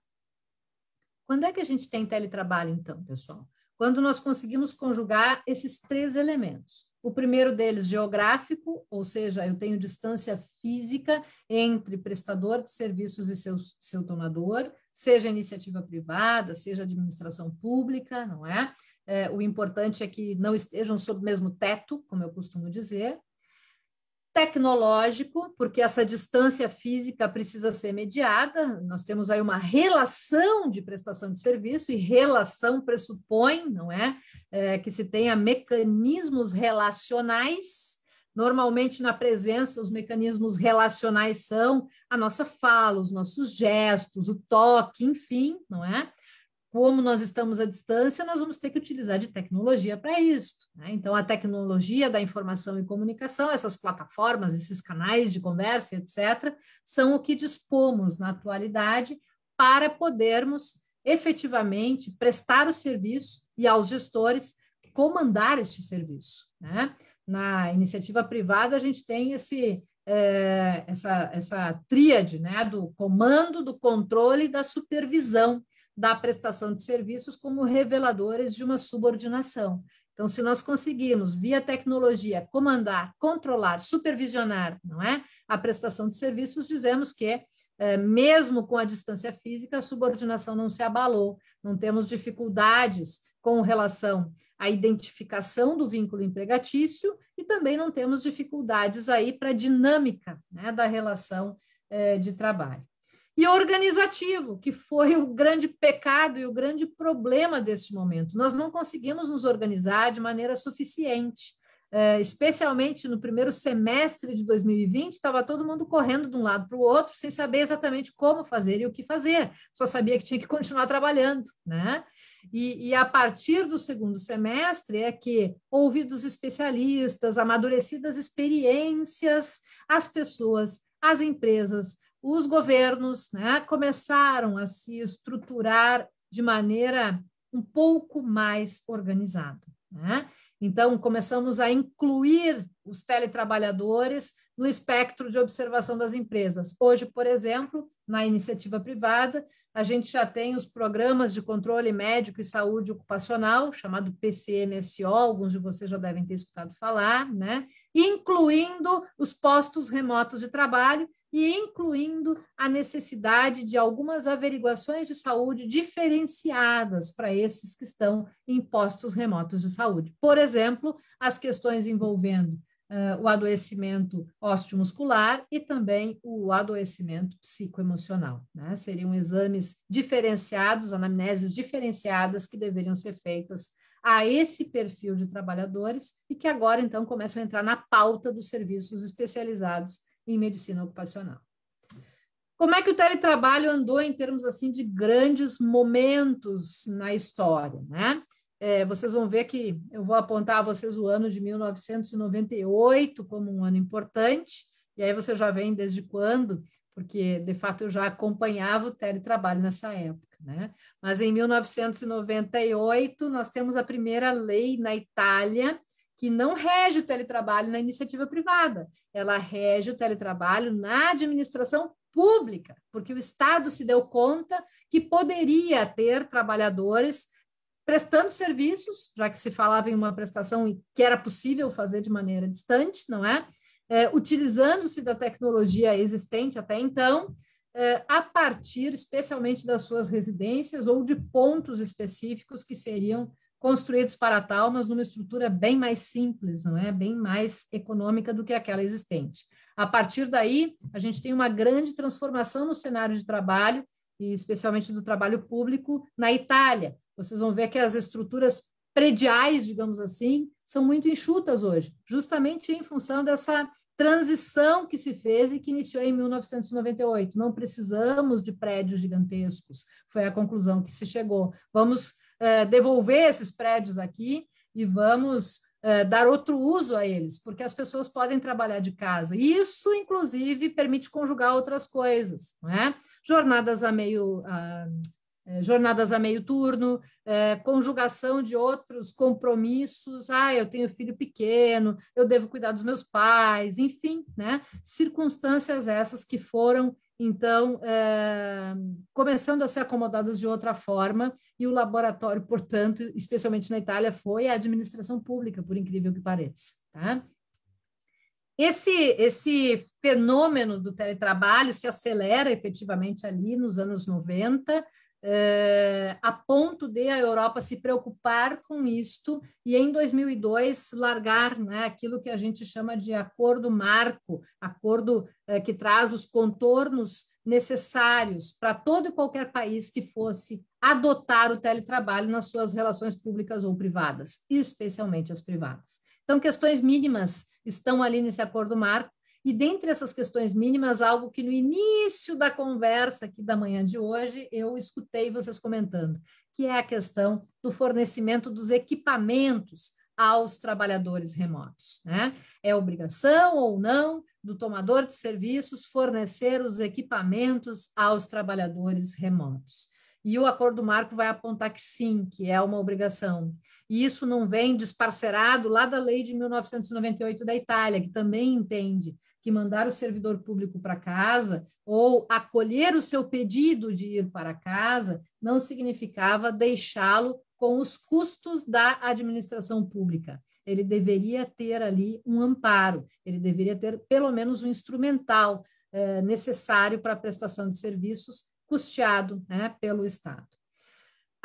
Speaker 3: Quando é que a gente tem teletrabalho, então, pessoal? Quando nós conseguimos conjugar esses três elementos. O primeiro deles, geográfico, ou seja, eu tenho distância física entre prestador de serviços e seu, seu donador, seja iniciativa privada, seja administração pública, não é? é? O importante é que não estejam sob o mesmo teto, como eu costumo dizer, tecnológico, porque essa distância física precisa ser mediada. Nós temos aí uma relação de prestação de serviço e relação pressupõe, não é, é que se tenha mecanismos relacionais. Normalmente, na presença, os mecanismos relacionais são a nossa fala, os nossos gestos, o toque, enfim, não é? como nós estamos à distância, nós vamos ter que utilizar de tecnologia para isso. Né? Então, a tecnologia da informação e comunicação, essas plataformas, esses canais de conversa, etc., são o que dispomos na atualidade para podermos efetivamente prestar o serviço e aos gestores comandar este serviço. Né? Na iniciativa privada, a gente tem esse, é, essa, essa tríade né? do comando, do controle e da supervisão da prestação de serviços como reveladores de uma subordinação. Então, se nós conseguirmos, via tecnologia, comandar, controlar, supervisionar não é? a prestação de serviços, dizemos que, é mesmo com a distância física, a subordinação não se abalou, não temos dificuldades com relação à identificação do vínculo empregatício e também não temos dificuldades aí para a dinâmica né, da relação eh, de trabalho e organizativo, que foi o grande pecado e o grande problema deste momento. Nós não conseguimos nos organizar de maneira suficiente. É, especialmente no primeiro semestre de 2020, estava todo mundo correndo de um lado para o outro, sem saber exatamente como fazer e o que fazer, só sabia que tinha que continuar trabalhando, né? E, e a partir do segundo semestre é que, ouvidos especialistas, amadurecidas experiências, as pessoas, as empresas, os governos né, começaram a se estruturar de maneira um pouco mais organizada. Né? Então, começamos a incluir os teletrabalhadores no espectro de observação das empresas. Hoje, por exemplo, na iniciativa privada, a gente já tem os programas de controle médico e saúde ocupacional, chamado PCMSO, alguns de vocês já devem ter escutado falar, né? incluindo os postos remotos de trabalho e incluindo a necessidade de algumas averiguações de saúde diferenciadas para esses que estão em postos remotos de saúde. Por exemplo, as questões envolvendo Uh, o adoecimento osteomuscular e também o adoecimento psicoemocional. Né? Seriam exames diferenciados, anamneses diferenciadas que deveriam ser feitas a esse perfil de trabalhadores e que agora, então, começam a entrar na pauta dos serviços especializados em medicina ocupacional. Como é que o teletrabalho andou em termos assim de grandes momentos na história, né? É, vocês vão ver que eu vou apontar a vocês o ano de 1998 como um ano importante, e aí você já vem desde quando, porque de fato eu já acompanhava o teletrabalho nessa época, né? Mas em 1998 nós temos a primeira lei na Itália que não rege o teletrabalho na iniciativa privada. Ela rege o teletrabalho na administração pública, porque o Estado se deu conta que poderia ter trabalhadores prestando serviços, já que se falava em uma prestação que era possível fazer de maneira distante, não é? é, utilizando-se da tecnologia existente até então, é, a partir especialmente das suas residências ou de pontos específicos que seriam construídos para tal, mas numa estrutura bem mais simples, não é? Bem mais econômica do que aquela existente. A partir daí, a gente tem uma grande transformação no cenário de trabalho, e especialmente do trabalho público na Itália. Vocês vão ver que as estruturas prediais, digamos assim, são muito enxutas hoje, justamente em função dessa transição que se fez e que iniciou em 1998. Não precisamos de prédios gigantescos, foi a conclusão que se chegou. Vamos eh, devolver esses prédios aqui e vamos eh, dar outro uso a eles, porque as pessoas podem trabalhar de casa. Isso, inclusive, permite conjugar outras coisas, não é? Jornadas a meio, ah, eh, jornadas a meio turno, é, conjugação de outros compromissos, ah, eu tenho filho pequeno, eu devo cuidar dos meus pais, enfim, né? Circunstâncias essas que foram, então, é, começando a ser acomodadas de outra forma, e o laboratório, portanto, especialmente na Itália, foi a administração pública, por incrível que pareça, tá? Esse, esse fenômeno do teletrabalho se acelera efetivamente ali nos anos 90, eh, a ponto de a Europa se preocupar com isto e, em 2002, largar né, aquilo que a gente chama de acordo marco, acordo é, que traz os contornos necessários para todo e qualquer país que fosse adotar o teletrabalho nas suas relações públicas ou privadas, especialmente as privadas. Então, questões mínimas estão ali nesse acordo marco, e dentre essas questões mínimas, algo que no início da conversa aqui da manhã de hoje eu escutei vocês comentando, que é a questão do fornecimento dos equipamentos aos trabalhadores remotos. Né? É obrigação ou não do tomador de serviços fornecer os equipamentos aos trabalhadores remotos. E o acordo marco vai apontar que sim, que é uma obrigação. E isso não vem disparcerado lá da lei de 1998 da Itália, que também entende que mandar o servidor público para casa ou acolher o seu pedido de ir para casa não significava deixá-lo com os custos da administração pública. Ele deveria ter ali um amparo, ele deveria ter pelo menos um instrumental eh, necessário para a prestação de serviços custeado né, pelo Estado.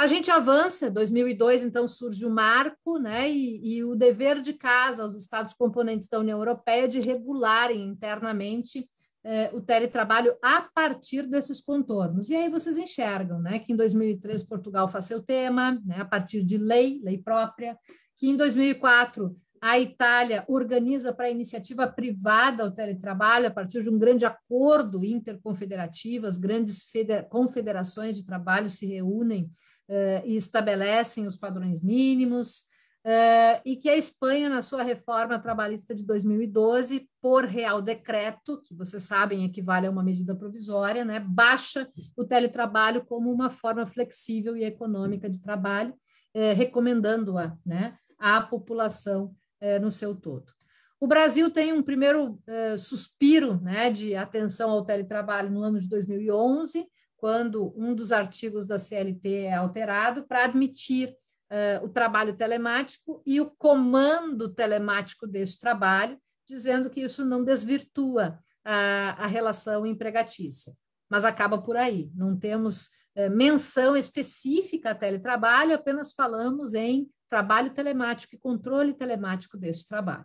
Speaker 3: A gente avança, 2002 então surge o marco, né, e, e o dever de casa aos Estados componentes da União Europeia de regularem internamente eh, o teletrabalho a partir desses contornos. E aí vocês enxergam, né, que em 2003 Portugal faz seu tema, né, a partir de lei, lei própria, que em 2004 a Itália organiza para a iniciativa privada o teletrabalho a partir de um grande acordo interconfederativo, as grandes confederações de trabalho se reúnem eh, e estabelecem os padrões mínimos, eh, e que a Espanha, na sua reforma trabalhista de 2012, por real decreto, que vocês sabem equivale a uma medida provisória, né, baixa o teletrabalho como uma forma flexível e econômica de trabalho, eh, recomendando-a né, à população no seu todo. O Brasil tem um primeiro uh, suspiro né, de atenção ao teletrabalho no ano de 2011, quando um dos artigos da CLT é alterado para admitir uh, o trabalho telemático e o comando telemático desse trabalho, dizendo que isso não desvirtua a, a relação empregatícia. Mas acaba por aí, não temos uh, menção específica a teletrabalho, apenas falamos em trabalho telemático e controle telemático desse trabalho.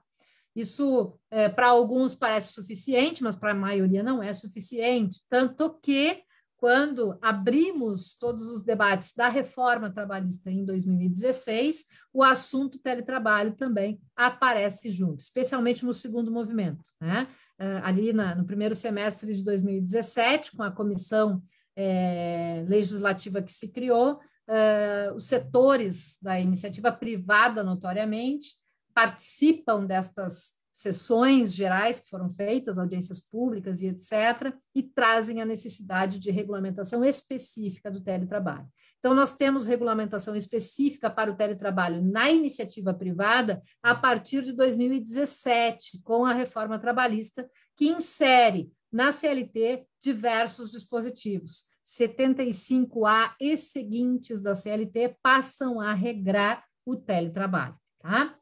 Speaker 3: Isso, eh, para alguns, parece suficiente, mas para a maioria não é suficiente, tanto que quando abrimos todos os debates da reforma trabalhista em 2016, o assunto teletrabalho também aparece junto, especialmente no segundo movimento. Né? Eh, ali na, no primeiro semestre de 2017, com a comissão é, legislativa que se criou, eh, os setores da iniciativa privada, notoriamente, participam destas sessões gerais que foram feitas, audiências públicas e etc., e trazem a necessidade de regulamentação específica do teletrabalho. Então, nós temos regulamentação específica para o teletrabalho na iniciativa privada a partir de 2017, com a reforma trabalhista, que insere na CLT diversos dispositivos. 75A e seguintes da CLT passam a regrar o teletrabalho. Tá?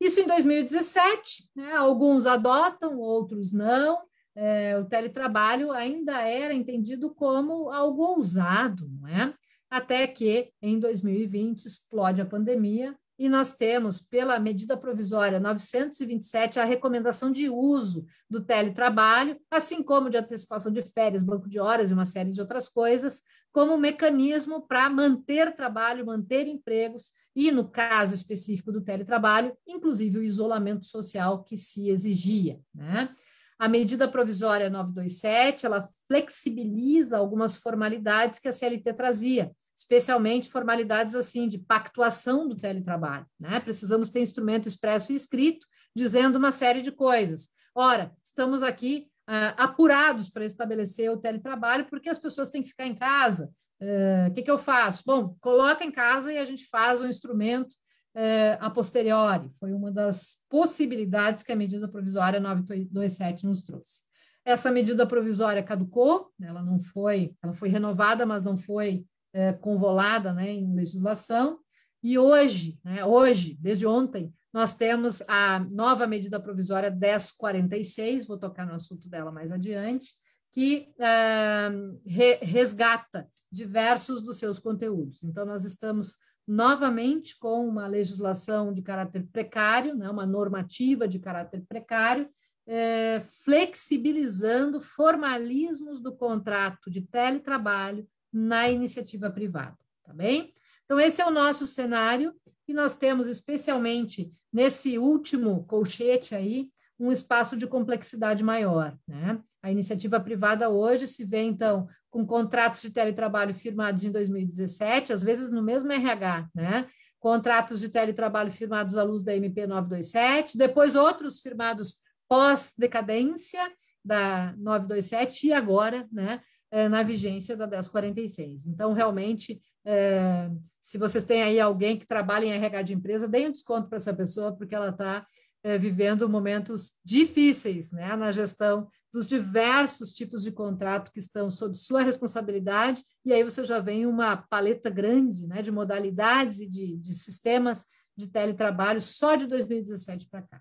Speaker 3: Isso em 2017, né? alguns adotam, outros não. É, o teletrabalho ainda era entendido como algo ousado, não é? até que em 2020 explode a pandemia e nós temos, pela medida provisória 927, a recomendação de uso do teletrabalho, assim como de antecipação de férias, banco de horas e uma série de outras coisas, como um mecanismo para manter trabalho, manter empregos e, no caso específico do teletrabalho, inclusive o isolamento social que se exigia. Né? A medida provisória 927, ela flexibiliza algumas formalidades que a CLT trazia, especialmente formalidades assim de pactuação do teletrabalho, né? Precisamos ter instrumento expresso e escrito dizendo uma série de coisas. Ora, estamos aqui uh, apurados para estabelecer o teletrabalho, porque as pessoas têm que ficar em casa. Ah, o uh, que, que eu faço? Bom, coloca em casa e a gente faz um instrumento eh, a posteriori. Foi uma das possibilidades que a medida provisória 927 nos trouxe. Essa medida provisória caducou, ela não foi, ela foi renovada, mas não foi eh, convolada né, em legislação. E hoje, né, hoje, desde ontem, nós temos a nova medida provisória 1046, vou tocar no assunto dela mais adiante, que uh, re, resgata diversos dos seus conteúdos. Então, nós estamos novamente com uma legislação de caráter precário, né, uma normativa de caráter precário, é, flexibilizando formalismos do contrato de teletrabalho na iniciativa privada, tá bem? Então, esse é o nosso cenário e nós temos, especialmente nesse último colchete aí, um espaço de complexidade maior. Né? A iniciativa privada hoje se vê, então, com contratos de teletrabalho firmados em 2017, às vezes no mesmo RH, né? contratos de teletrabalho firmados à luz da MP 927, depois outros firmados pós-decadência da 927 e agora né, é, na vigência da 1046. Então, realmente, é, se vocês têm aí alguém que trabalha em RH de empresa, deem um desconto para essa pessoa, porque ela está eh, vivendo momentos difíceis né, na gestão dos diversos tipos de contrato que estão sob sua responsabilidade, e aí você já vem uma paleta grande né, de modalidades e de, de sistemas de teletrabalho só de 2017 para cá.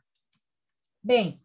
Speaker 3: Bem,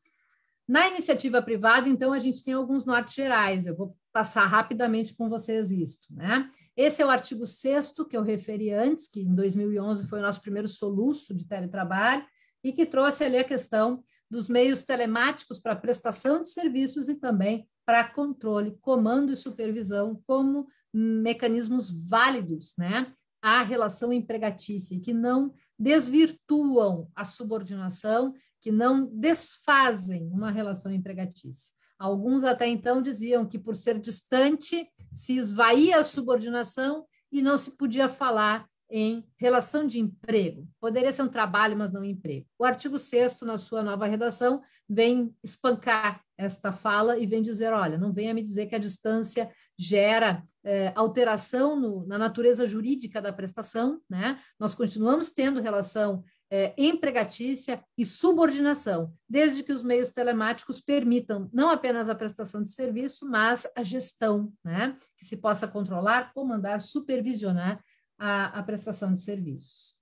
Speaker 3: na iniciativa privada, então, a gente tem alguns norte gerais, eu vou passar rapidamente com vocês isto. Né? Esse é o artigo 6 que eu referi antes, que em 2011 foi o nosso primeiro soluço de teletrabalho, e que trouxe ali a questão dos meios telemáticos para prestação de serviços e também para controle, comando e supervisão como mecanismos válidos, né? à relação empregatícia, que não desvirtuam a subordinação, que não desfazem uma relação empregatícia. Alguns até então diziam que, por ser distante, se esvaía a subordinação e não se podia falar em relação de emprego. Poderia ser um trabalho, mas não um emprego. O artigo 6 na sua nova redação, vem espancar esta fala e vem dizer: olha, não venha me dizer que a distância gera eh, alteração no, na natureza jurídica da prestação, né? Nós continuamos tendo relação eh, empregatícia e subordinação, desde que os meios telemáticos permitam não apenas a prestação de serviço, mas a gestão, né? Que se possa controlar, comandar, supervisionar a, a prestação de serviços.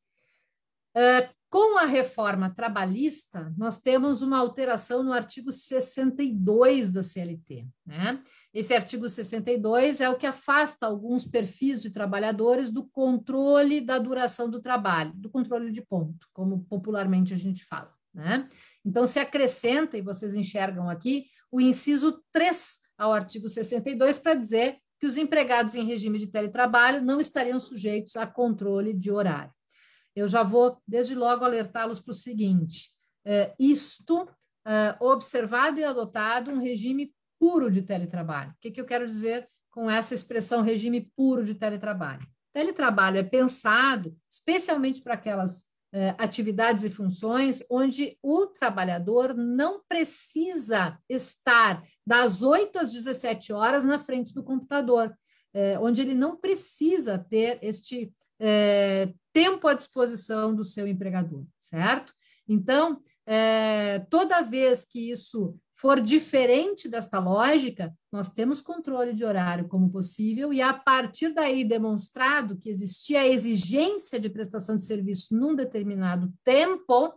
Speaker 3: Uh, com a reforma trabalhista, nós temos uma alteração no artigo 62 da CLT. Né? Esse artigo 62 é o que afasta alguns perfis de trabalhadores do controle da duração do trabalho, do controle de ponto, como popularmente a gente fala. Né? Então, se acrescenta, e vocês enxergam aqui, o inciso 3 ao artigo 62 para dizer que os empregados em regime de teletrabalho não estariam sujeitos a controle de horário. Eu já vou, desde logo, alertá-los para o seguinte: é, isto, é, observado e adotado um regime puro de teletrabalho. O que, que eu quero dizer com essa expressão regime puro de teletrabalho? Teletrabalho é pensado especialmente para aquelas eh, atividades e funções onde o trabalhador não precisa estar das 8 às 17 horas na frente do computador, eh, onde ele não precisa ter este eh, tempo à disposição do seu empregador, certo? Então, toda vez que isso for diferente desta lógica, nós temos controle de horário como possível, e a partir daí demonstrado que existia a exigência de prestação de serviço num determinado tempo,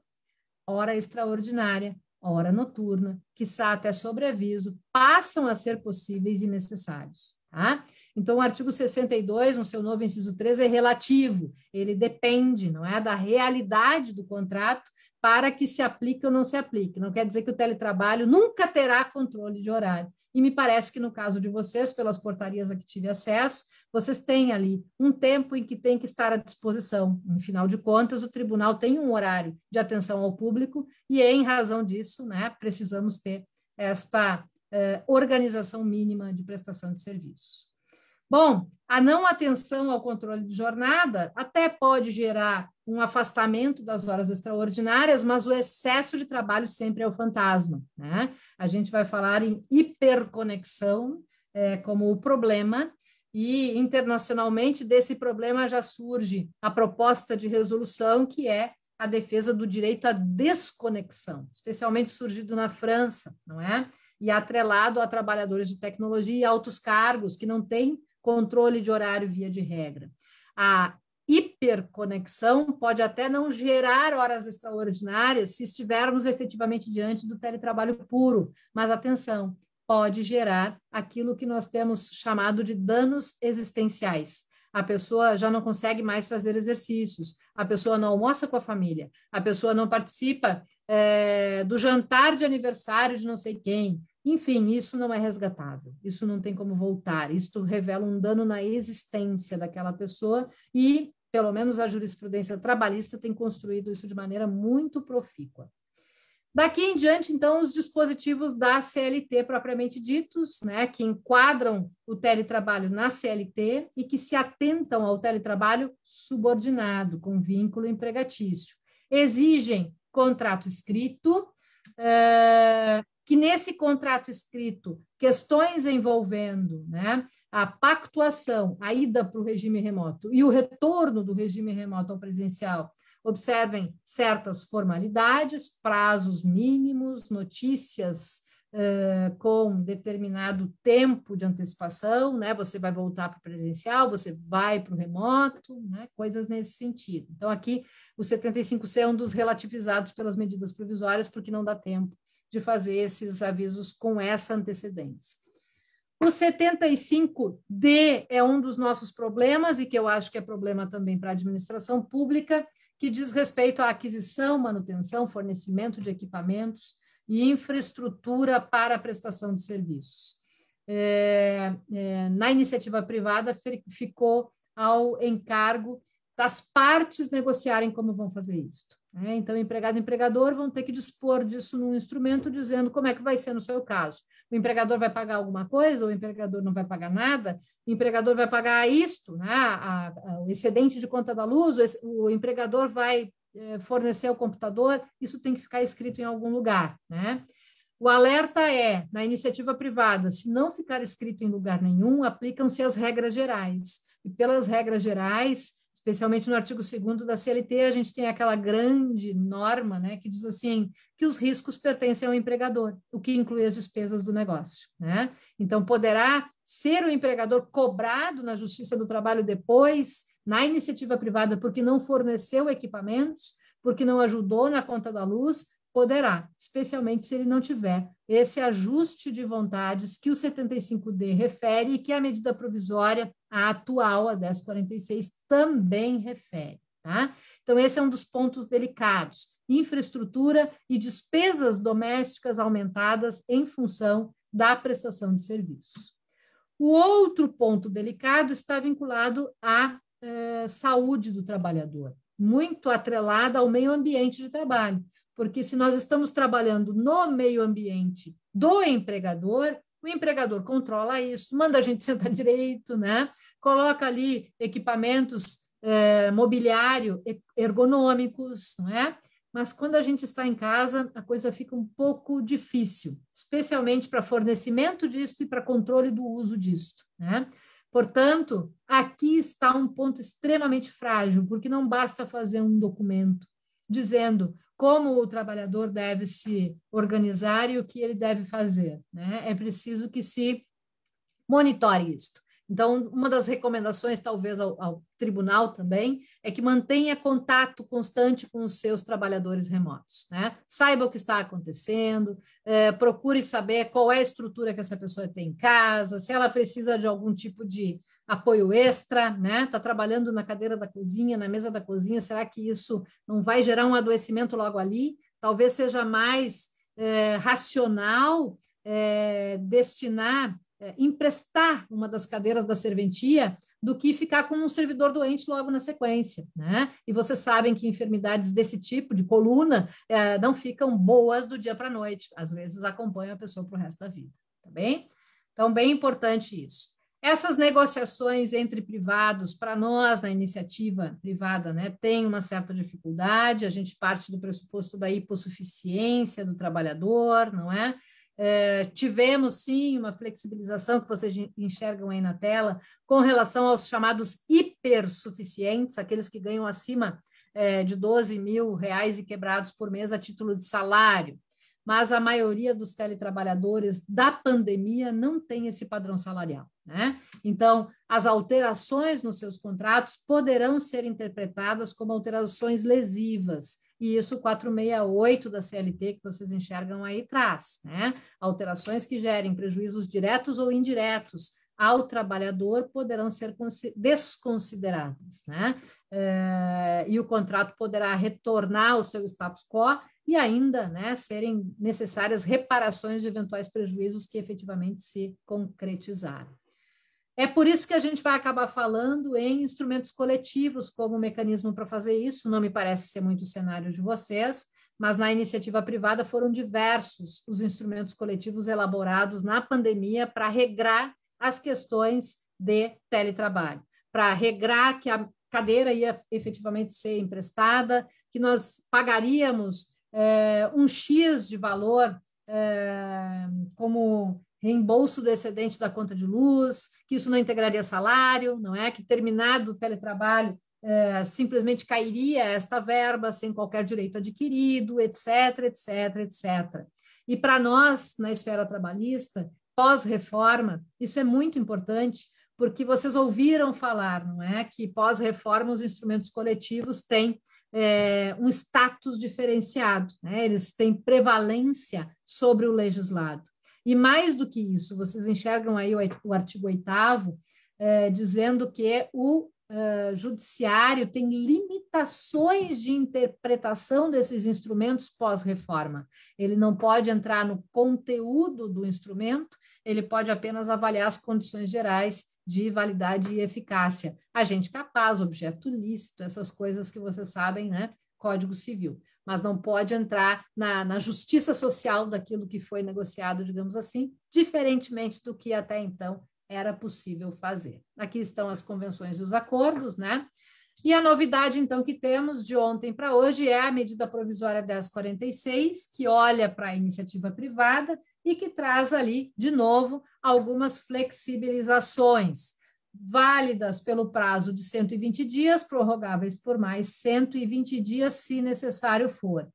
Speaker 3: hora extraordinária, hora noturna, quiçá até sobreaviso, passam a ser possíveis e necessários. Tá? Então, o artigo 62, no seu novo inciso 3, é relativo, ele depende, não é da realidade do contrato, para que se aplique ou não se aplique. Não quer dizer que o teletrabalho nunca terá controle de horário. E me parece que no caso de vocês, pelas portarias a que tive acesso, vocês têm ali um tempo em que tem que estar à disposição. No final de contas, o tribunal tem um horário de atenção ao público e, em razão disso, né, precisamos ter esta eh, organização mínima de prestação de serviços. Bom, a não atenção ao controle de jornada até pode gerar um afastamento das horas extraordinárias, mas o excesso de trabalho sempre é o fantasma. Né? A gente vai falar em hiperconexão é, como o problema, e internacionalmente desse problema já surge a proposta de resolução, que é a defesa do direito à desconexão, especialmente surgido na França, não é? E atrelado a trabalhadores de tecnologia e altos cargos que não têm controle de horário via de regra. A hiperconexão pode até não gerar horas extraordinárias se estivermos efetivamente diante do teletrabalho puro, mas atenção, pode gerar aquilo que nós temos chamado de danos existenciais. A pessoa já não consegue mais fazer exercícios, a pessoa não almoça com a família, a pessoa não participa é, do jantar de aniversário de não sei quem, enfim, isso não é resgatável, isso não tem como voltar, isto revela um dano na existência daquela pessoa e, pelo menos, a jurisprudência trabalhista tem construído isso de maneira muito profícua. Daqui em diante, então, os dispositivos da CLT propriamente ditos, né, que enquadram o teletrabalho na CLT e que se atentam ao teletrabalho subordinado, com vínculo empregatício. Exigem contrato escrito, eh, que nesse contrato escrito questões envolvendo né, a pactuação, a ida para o regime remoto e o retorno do regime remoto ao presencial observem certas formalidades, prazos mínimos, notícias uh, com determinado tempo de antecipação, né? Você vai voltar para o presencial, você vai para o remoto, né? Coisas nesse sentido. Então, aqui o 75C é um dos relativizados pelas medidas provisórias, porque não dá tempo de fazer esses avisos com essa antecedência. O 75D é um dos nossos problemas, e que eu acho que é problema também para a administração pública, que diz respeito à aquisição, manutenção, fornecimento de equipamentos e infraestrutura para a prestação de serviços. É, é, na iniciativa privada ficou ao encargo das partes negociarem como vão fazer isso. Né? então, empregado e empregador vão ter que dispor disso num instrumento, dizendo como é que vai ser no seu caso. O empregador vai pagar alguma coisa, o empregador não vai pagar nada, o empregador vai pagar isto, né? a, a, o excedente de conta da luz, o, o empregador vai eh, fornecer o computador, isso tem que ficar escrito em algum lugar. Né? O alerta é, na iniciativa privada, se não ficar escrito em lugar nenhum, aplicam-se as regras gerais. E pelas regras gerais, especialmente no artigo 2 da CLT, a gente tem aquela grande norma né, que diz assim que os riscos pertencem ao empregador, o que inclui as despesas do negócio. Né? Então, poderá ser o empregador cobrado na Justiça do Trabalho depois, na iniciativa privada, porque não forneceu equipamentos, porque não ajudou na conta da luz, poderá, especialmente se ele não tiver esse ajuste de vontades que o 75D refere e que a medida provisória, a atual, a 1046, também refere. Tá? Então, esse é um dos pontos delicados: infraestrutura e despesas domésticas aumentadas em função da prestação de serviços. O outro ponto delicado está vinculado à eh, saúde do trabalhador, muito atrelada ao meio ambiente de trabalho porque se nós estamos trabalhando no meio ambiente do empregador, o empregador controla isso, manda a gente sentar direito, né? Coloca ali equipamentos eh, mobiliário ergonômicos, não é? Mas quando a gente está em casa, a coisa fica um pouco difícil, especialmente para fornecimento disso e para controle do uso disso, né? Portanto, aqui está um ponto extremamente frágil, porque não basta fazer um documento dizendo como o trabalhador deve se organizar e o que ele deve fazer. Né? É preciso que se monitore isto. Então, uma das recomendações, talvez, ao, ao tribunal também, é que mantenha contato constante com os seus trabalhadores remotos. Né? Saiba o que está acontecendo, é, procure saber qual é a estrutura que essa pessoa tem em casa, se ela precisa de algum tipo de apoio extra, né? Está trabalhando na cadeira da cozinha, na mesa da cozinha, será que isso não vai gerar um adoecimento logo ali? Talvez seja mais é, racional é, destinar é, emprestar uma das cadeiras da serventia do que ficar com um servidor doente logo na sequência, né? E vocês sabem que enfermidades desse tipo, de coluna, é, não ficam boas do dia para a noite, às vezes acompanham a pessoa para o resto da vida, tá bem? Então, bem importante isso. Essas negociações entre privados, para nós, na iniciativa privada, né, tem uma certa dificuldade, a gente parte do pressuposto da hipossuficiência do trabalhador, não é? Eh, tivemos sim uma flexibilização que vocês enxergam aí na tela com relação aos chamados hipersuficientes, aqueles que ganham acima eh, de 12 mil reais e quebrados por mês a título de salário. Mas a maioria dos teletrabalhadores da pandemia não tem esse padrão salarial. Né? Então, as alterações nos seus contratos poderão ser interpretadas como alterações lesivas e isso 468 da CLT que vocês enxergam aí traz, né? Alterações que gerem prejuízos diretos ou indiretos ao trabalhador poderão ser desconsideradas, né? É, e o contrato poderá retornar ao seu status quo e ainda, né, serem necessárias reparações de eventuais prejuízos que efetivamente se concretizaram. É por isso que a gente vai acabar falando em instrumentos coletivos como mecanismo para fazer isso. Não me parece ser muito o cenário de vocês, mas na iniciativa privada foram diversos os instrumentos coletivos elaborados na pandemia para regrar as questões de teletrabalho, para regrar que a cadeira ia efetivamente ser emprestada, que nós pagaríamos é, um X de valor é, como reembolso do excedente da conta de luz, que isso não integraria salário, não é? Que terminado o teletrabalho é, simplesmente cairia esta verba sem qualquer direito adquirido, etc, etc, etc. E para nós, na esfera trabalhista, pós-reforma, isso é muito importante, porque vocês ouviram falar, não é? Que pós-reforma os instrumentos coletivos têm é, um status diferenciado, né? eles têm prevalência sobre o legislado. E mais do que isso, vocês enxergam aí o artigo 8 eh, dizendo que o eh, judiciário tem limitações de interpretação desses instrumentos pós-reforma. Ele não pode entrar no conteúdo do instrumento, ele pode apenas avaliar as condições gerais de validade e eficácia. Agente capaz, objeto lícito, essas coisas que vocês sabem, né? Código Civil mas não pode entrar na, na justiça social daquilo que foi negociado, digamos assim, diferentemente do que até então era possível fazer. Aqui estão as convenções e os acordos, né? E a novidade, então, que temos de ontem para hoje é a medida provisória 1046, que olha para a iniciativa privada e que traz ali, de novo, algumas flexibilizações válidas pelo prazo de 120 dias, prorrogáveis por mais 120 dias, se necessário for.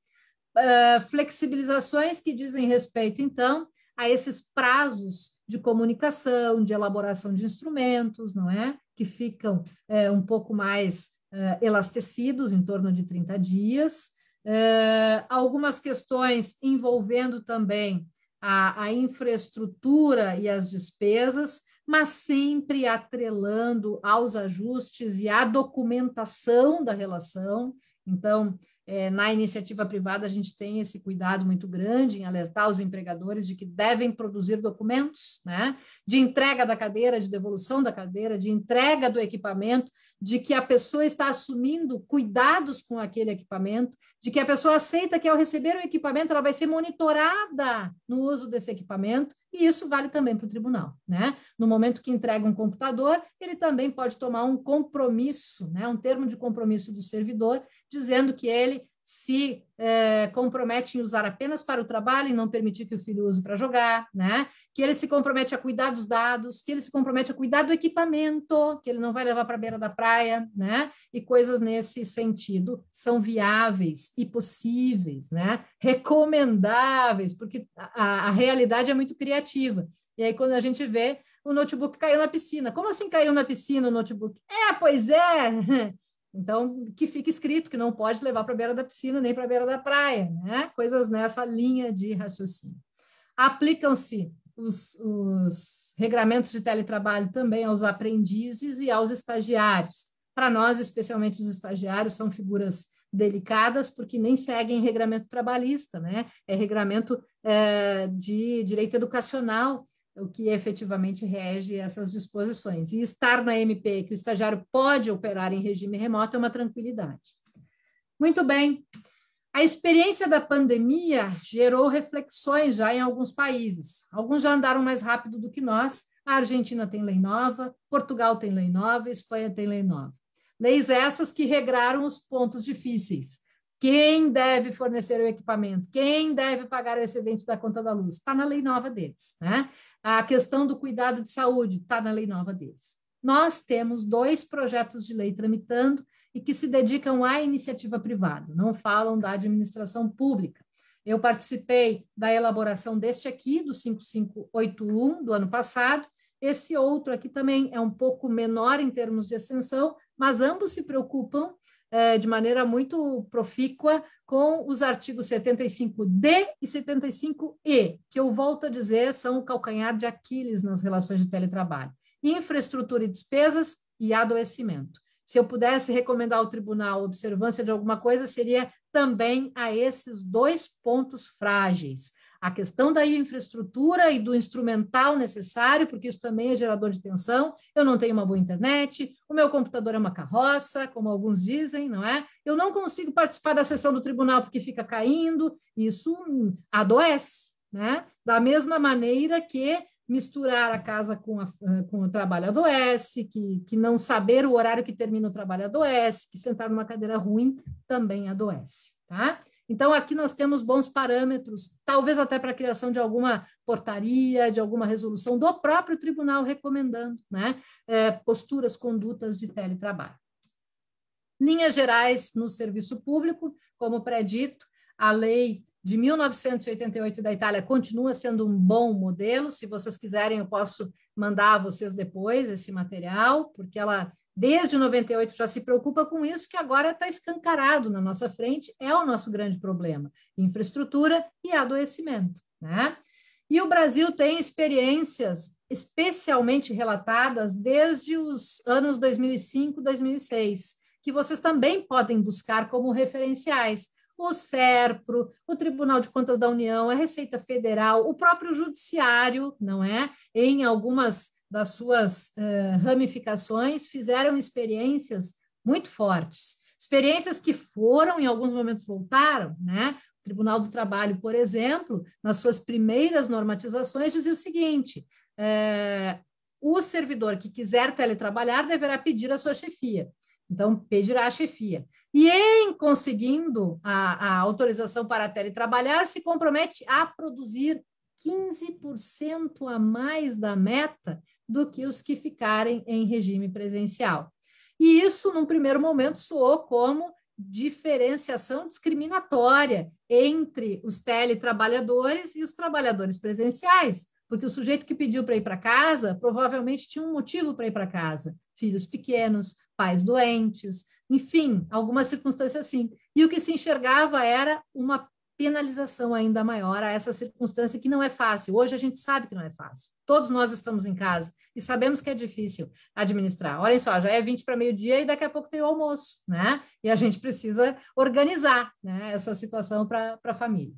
Speaker 3: Uh, flexibilizações que dizem respeito, então, a esses prazos de comunicação, de elaboração de instrumentos, não é? Que ficam é, um pouco mais é, elastecidos, em torno de 30 dias. É, algumas questões envolvendo também a, a infraestrutura e as despesas, mas sempre atrelando aos ajustes e à documentação da relação. Então, é, na iniciativa privada, a gente tem esse cuidado muito grande em alertar os empregadores de que devem produzir documentos né, de entrega da cadeira, de devolução da cadeira, de entrega do equipamento, de que a pessoa está assumindo cuidados com aquele equipamento, de que a pessoa aceita que ao receber o equipamento ela vai ser monitorada no uso desse equipamento, e isso vale também para o tribunal. Né? No momento que entrega um computador, ele também pode tomar um compromisso, né, um termo de compromisso do servidor, dizendo que ele se eh, compromete em usar apenas para o trabalho e não permitir que o filho use para jogar, né? Que ele se compromete a cuidar dos dados, que ele se compromete a cuidar do equipamento, que ele não vai levar para a beira da praia, né? E coisas nesse sentido são viáveis e possíveis, né? Recomendáveis, porque a, a realidade é muito criativa. E aí, quando a gente vê, o notebook caiu na piscina. Como assim caiu na piscina o notebook? É, pois é! Então, que fica escrito que não pode levar para a beira da piscina nem para a beira da praia, né? Coisas nessa linha de raciocínio. Aplicam-se os, os regramentos de teletrabalho também aos aprendizes e aos estagiários. Para nós, especialmente os estagiários, são figuras delicadas, porque nem seguem regramento trabalhista, né? É regramento é, de direito educacional o que efetivamente rege essas disposições. E estar na MP, que o estagiário pode operar em regime remoto, é uma tranquilidade. Muito bem. A experiência da pandemia gerou reflexões já em alguns países. Alguns já andaram mais rápido do que nós. A Argentina tem lei nova, Portugal tem lei nova, Espanha tem lei nova. Leis essas que regraram os pontos difíceis, quem deve fornecer o equipamento? Quem deve pagar o excedente da conta da luz? Está na lei nova deles, né? A questão do cuidado de saúde está na lei nova deles. Nós temos dois projetos de lei tramitando e que se dedicam à iniciativa privada, não falam da administração pública. Eu participei da elaboração deste aqui, do 5581 do ano passado. Esse outro aqui também é um pouco menor em termos de extensão, mas ambos se preocupam é, de maneira muito profícua com os artigos 75D e 75E, que eu volto a dizer são o calcanhar de Aquiles nas relações de teletrabalho. Infraestrutura e despesas e adoecimento. Se eu pudesse recomendar ao tribunal observância de alguma coisa, seria também a esses dois pontos frágeis. A questão da infraestrutura e do instrumental necessário, porque isso também é gerador de tensão. Eu não tenho uma boa internet, o meu computador é uma carroça, como alguns dizem, não é? Eu não consigo participar da sessão do tribunal porque fica caindo. Isso hum, adoece, né? Da mesma maneira que misturar a casa com, a, com o trabalho adoece, que, que não saber o horário que termina o trabalho adoece, que sentar numa cadeira ruim também adoece, tá? Então, aqui nós temos bons parâmetros, talvez até para a criação de alguma portaria, de alguma resolução do próprio tribunal recomendando né, é, posturas, condutas de teletrabalho. Linhas gerais no serviço público, como predito, a lei de 1988 da Itália continua sendo um bom modelo. Se vocês quiserem, eu posso mandar a vocês depois esse material, porque ela desde 98 já se preocupa com isso, que agora está escancarado na nossa frente, é o nosso grande problema: infraestrutura e adoecimento. Né? E o Brasil tem experiências especialmente relatadas desde os anos 2005, 2006, que vocês também podem buscar como referenciais o SERPRO, o Tribunal de Contas da União, a Receita Federal, o próprio Judiciário, não é? Em algumas das suas eh, ramificações, fizeram experiências muito fortes. Experiências que foram, em alguns momentos, voltaram, né? O Tribunal do Trabalho, por exemplo, nas suas primeiras normatizações, dizia o seguinte: eh, o servidor que quiser teletrabalhar deverá pedir à sua chefia. Então, pedirá a chefia. E em conseguindo a, a autorização para teletrabalhar, se compromete a produzir 15% a mais da meta do que os que ficarem em regime presencial. E isso, num primeiro momento, soou como diferenciação discriminatória entre os teletrabalhadores e os trabalhadores presenciais, porque o sujeito que pediu para ir para casa provavelmente tinha um motivo para ir para casa: filhos pequenos, pais doentes, enfim, algumas circunstâncias assim. E o que se enxergava era uma penalização ainda maior a essa circunstância que não é fácil. Hoje a gente sabe que não é fácil. Todos nós estamos em casa e sabemos que é difícil administrar. Olhem só, já é 20 para meio-dia e daqui a pouco tem o almoço, né? E a gente precisa organizar né, essa situação para a família.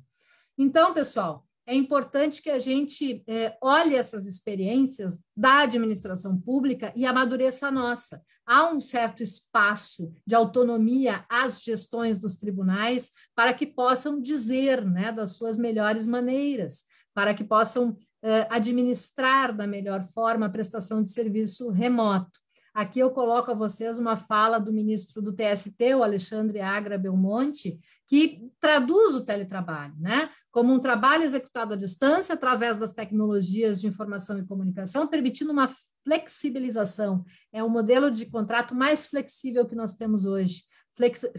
Speaker 3: Então, pessoal, é importante que a gente é, olhe essas experiências da administração pública e amadureça a nossa. Há um certo espaço de autonomia às gestões dos tribunais para que possam dizer né, das suas melhores maneiras, para que possam é, administrar da melhor forma a prestação de serviço remoto. Aqui eu coloco a vocês uma fala do ministro do TST, o Alexandre Agra Belmonte, que traduz o teletrabalho, né? Como um trabalho executado à distância através das tecnologias de informação e comunicação, permitindo uma flexibilização. É o modelo de contrato mais flexível que nós temos hoje.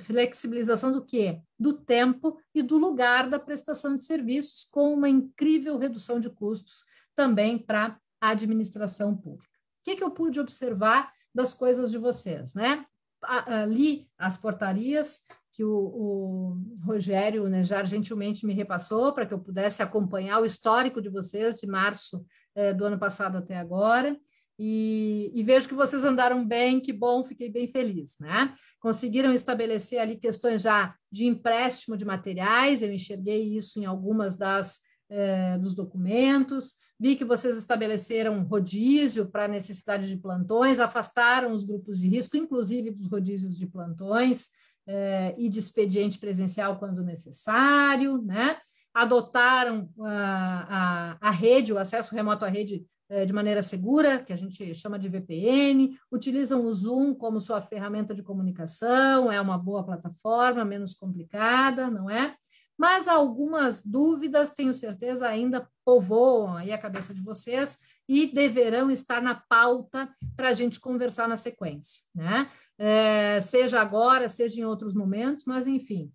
Speaker 3: flexibilização do quê? Do tempo e do lugar da prestação de serviços, com uma incrível redução de custos também para a administração pública. O que, que eu pude observar das coisas de vocês, né? Ali as portarias que o, o Rogério né, já gentilmente me repassou para que eu pudesse acompanhar o histórico de vocês de março eh, do ano passado até agora. E, e, vejo que vocês andaram bem, que bom, fiquei bem feliz, né? Conseguiram estabelecer ali questões já de empréstimo de materiais, eu enxerguei isso em algumas das eh, dos documentos, vi que vocês estabeleceram rodízio para necessidade de plantões, afastaram os grupos de risco, inclusive dos rodízios de plantões eh, e de expediente presencial quando necessário, né? adotaram a, a, a rede, o acesso remoto à rede eh, de maneira segura, que a gente chama de VPN, utilizam o Zoom como sua ferramenta de comunicação, é uma boa plataforma, menos complicada, não é? mas algumas dúvidas, tenho certeza, ainda povoam aí a cabeça de vocês e deverão estar na pauta para a gente conversar na sequência, né? É, seja agora, seja em outros momentos, mas enfim,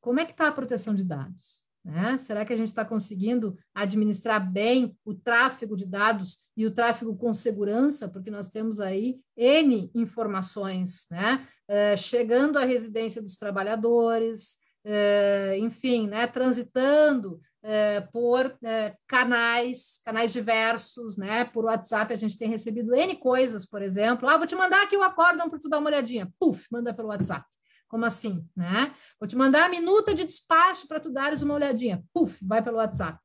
Speaker 3: como é que está a proteção de dados? Né? Será que a gente está conseguindo administrar bem o tráfego de dados e o tráfego com segurança? Porque nós temos aí N informações, né? É, chegando à residência dos trabalhadores, eh, enfim, né, transitando eh, por eh, canais, canais diversos, né? Por WhatsApp a gente tem recebido N coisas, por exemplo. Ah, vou te mandar aqui o acórdão para tu dar uma olhadinha. Puf, manda pelo WhatsApp. Como assim, né? Vou te mandar a minuta de despacho para tu dares uma olhadinha. Puf, vai pelo WhatsApp.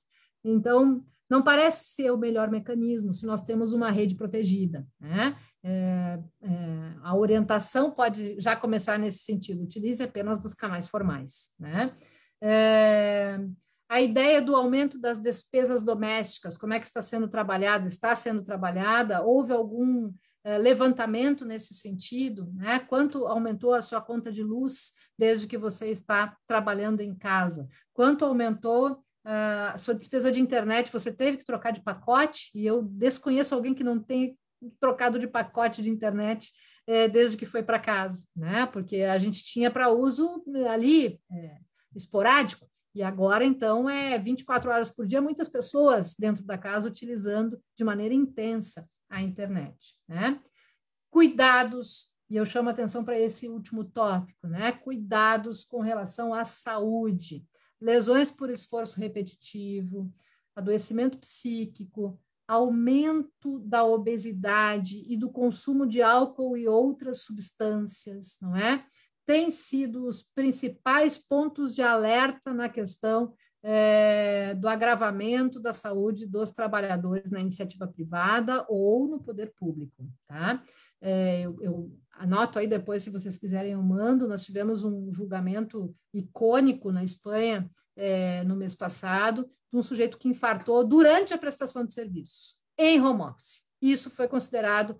Speaker 3: Então, não parece ser o melhor mecanismo se nós temos uma rede protegida, né? é, é, a orientação pode já começar nesse sentido, utilize apenas dos canais formais. Né? É, a ideia do aumento das despesas domésticas, como é que está sendo trabalhada? Está sendo trabalhada? Houve algum é, levantamento nesse sentido? Né? Quanto aumentou a sua conta de luz desde que você está trabalhando em casa? Quanto aumentou ah, a sua despesa de internet? Você teve que trocar de pacote? E eu desconheço alguém que não tem trocado de pacote de internet é, desde que foi para casa, né? Porque a gente tinha para uso eh, ali é, esporádico e agora então é 24 horas por dia muitas pessoas dentro da casa utilizando de maneira intensa a internet, né? Cuidados e eu chamo atenção para esse último tópico, né? Cuidados com relação à saúde, lesões por esforço repetitivo, adoecimento psíquico, aumento da obesidade e do consumo de álcool e outras substâncias, não é? Tem sido os principais pontos de alerta na questão é, do agravamento da saúde dos trabalhadores na iniciativa privada ou no poder público, tá? É, eu, eu, anoto aí depois, se vocês quiserem, eu mando. Nós tivemos um julgamento icônico na Espanha é, no mês passado, de um sujeito que infartou durante a prestação de serviços, em home office. Isso foi considerado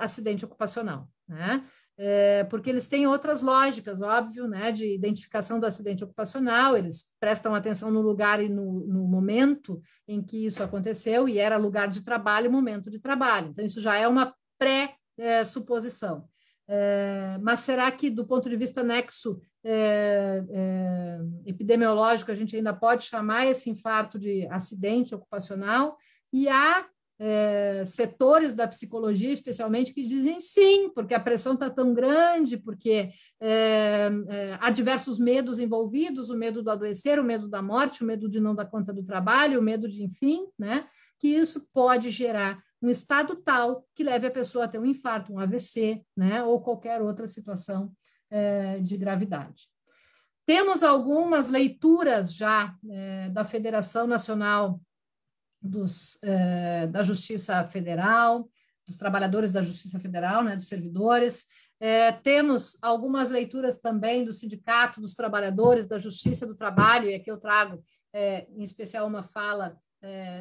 Speaker 3: acidente ocupacional, né? é, porque eles têm outras lógicas, óbvio, né, de identificação do acidente ocupacional, eles prestam atenção no lugar e no, no momento em que isso aconteceu, e era lugar de trabalho e momento de trabalho. Então, isso já é uma pré-suposição. É, mas será que, do ponto de vista nexo é, é, epidemiológico, a gente ainda pode chamar esse infarto de acidente ocupacional? E há é, setores da psicologia, especialmente, que dizem sim, porque a pressão está tão grande, porque é, é, há diversos medos envolvidos: o medo do adoecer, o medo da morte, o medo de não dar conta do trabalho, o medo de, enfim, né? Que isso pode gerar um estado tal que leve a pessoa a ter um infarto, um AVC, né? Ou qualquer outra situação de gravidade. Temos algumas leituras já da Federação Nacional dos, eh, da Justiça Federal, dos trabalhadores da Justiça Federal, né, dos servidores. Eh, temos algumas leituras também do Sindicato dos Trabalhadores da Justiça do Trabalho, e aqui eu trago eh, em especial uma fala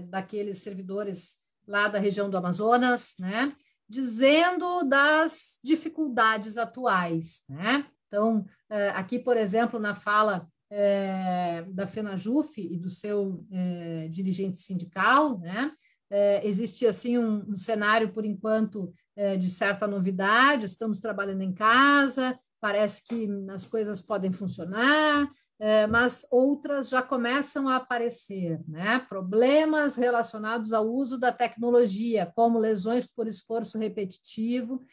Speaker 3: daqueles servidores lá da região do Amazonas, né, dizendo das dificuldades atuais. Né? Então, aqui, por exemplo, na fala é, da FENAJUF e do seu é, dirigente sindical, né? É, existe assim um, um, cenário por enquanto é, de certa novidade. Estamos trabalhando em casa, parece que as coisas podem funcionar, é, mas outras já começam a aparecer, né? Problemas relacionados ao uso da tecnologia, como lesões por esforço repetitivo,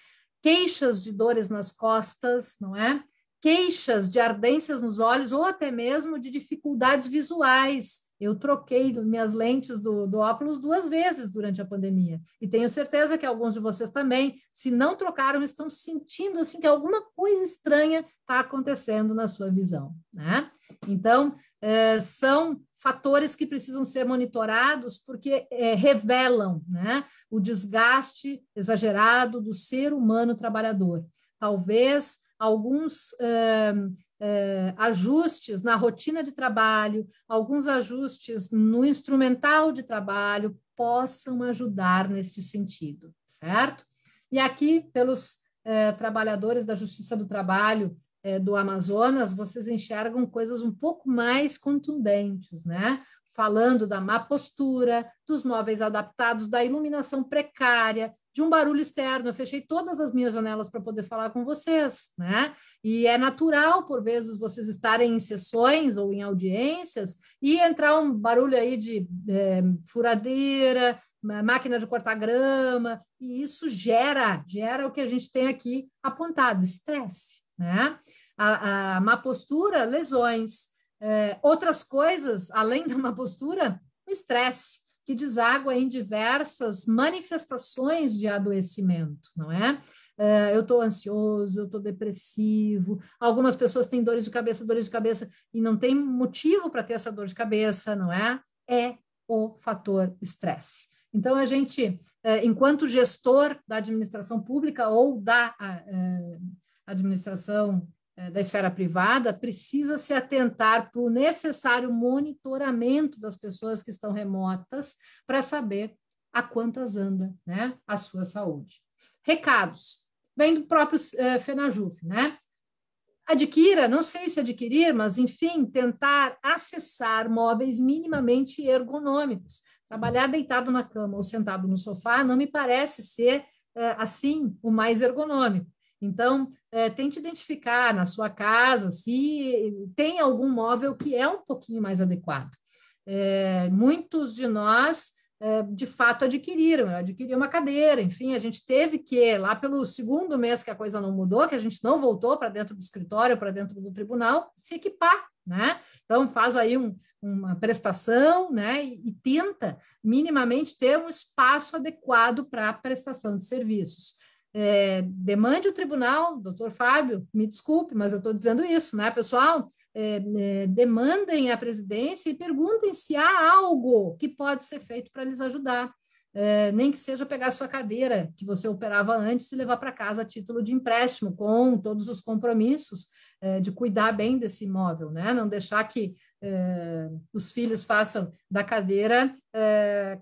Speaker 3: queixas de dores nas costas, não é? queixas de ardências nos olhos ou até mesmo de dificuldades visuais. Eu troquei minhas lentes do, do, óculos duas vezes durante a pandemia. E tenho certeza que alguns de vocês também, se não trocaram, estão sentindo assim que alguma coisa estranha está acontecendo na sua visão. Né? Então, eh, são fatores que precisam ser monitorados porque eh, revelam né, o desgaste exagerado do ser humano trabalhador. Talvez alguns uh, uh, ajustes na rotina de trabalho, alguns ajustes no instrumental de trabalho possam ajudar neste sentido, certo? E aqui, pelos uh, trabalhadores da Justiça do Trabalho do Amazonas, vocês enxergam coisas um pouco mais contundentes, né? Falando da má postura, dos móveis adaptados, da iluminação precária, de um barulho externo. Eu fechei todas as minhas janelas para poder falar com vocês, né? E é natural, por vezes, vocês estarem em sessões ou em audiências e entrar um barulho aí de é, furadeira, máquina de cortar grama, e isso gera, gera o que a gente tem aqui apontado, estresse, né? A, a má postura, lesões. É, outras coisas, além da má postura, estresse que deságua em diversas manifestações de adoecimento, não é? Eh, eu estou ansioso, eu estou depressivo. Algumas pessoas têm dores de cabeça, dores de cabeça, e não tem motivo para ter essa dor de cabeça, não é? É o fator estresse. Então, a gente, eh, enquanto gestor da administração pública ou da eh, administração eh, da esfera privada precisa se atentar para o necessário monitoramento das pessoas que estão remotas para saber a quantas anda né, a sua saúde. Recados. Vem do próprio eh, FENAJUF, né? Adquira, não sei se adquirir, mas enfim, tentar acessar móveis minimamente ergonômicos. Trabalhar deitado na cama ou sentado no sofá não me parece ser eh, assim o mais ergonômico. Então, é, tente identificar na sua casa se tem algum móvel que é um pouquinho mais adequado. É, muitos de nós, é, de fato, adquiriram. Eu adquiri uma cadeira, enfim, a gente teve que, lá pelo segundo mês que a coisa não mudou, que a gente não voltou para dentro do escritório, para dentro do tribunal, se equipar né? Então faz aí um, uma prestação, né? E, e, tenta minimamente ter um espaço adequado para a prestação de serviços é, demande o tribunal, doutor Fábio, me desculpe, mas eu estou dizendo isso, né, pessoal? É, é, demandem a presidência e perguntem se há algo que pode ser feito para lhes ajudar. É, nem que seja pegar sua cadeira que você operava antes e levar para casa a título de empréstimo, com todos os compromissos é, de cuidar bem desse imóvel, né? Não deixar que é, os filhos façam da cadeira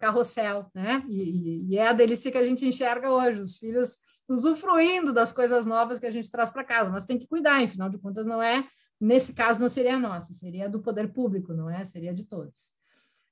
Speaker 3: carrossel, né? E, e é a delícia que a gente enxerga hoje. Os filhos usufruindo das coisas novas que a gente traz para casa, mas tem que cuidar, afinal de contas, não é, nesse caso, não seria nossa, seria do poder público, não é? Seria de todos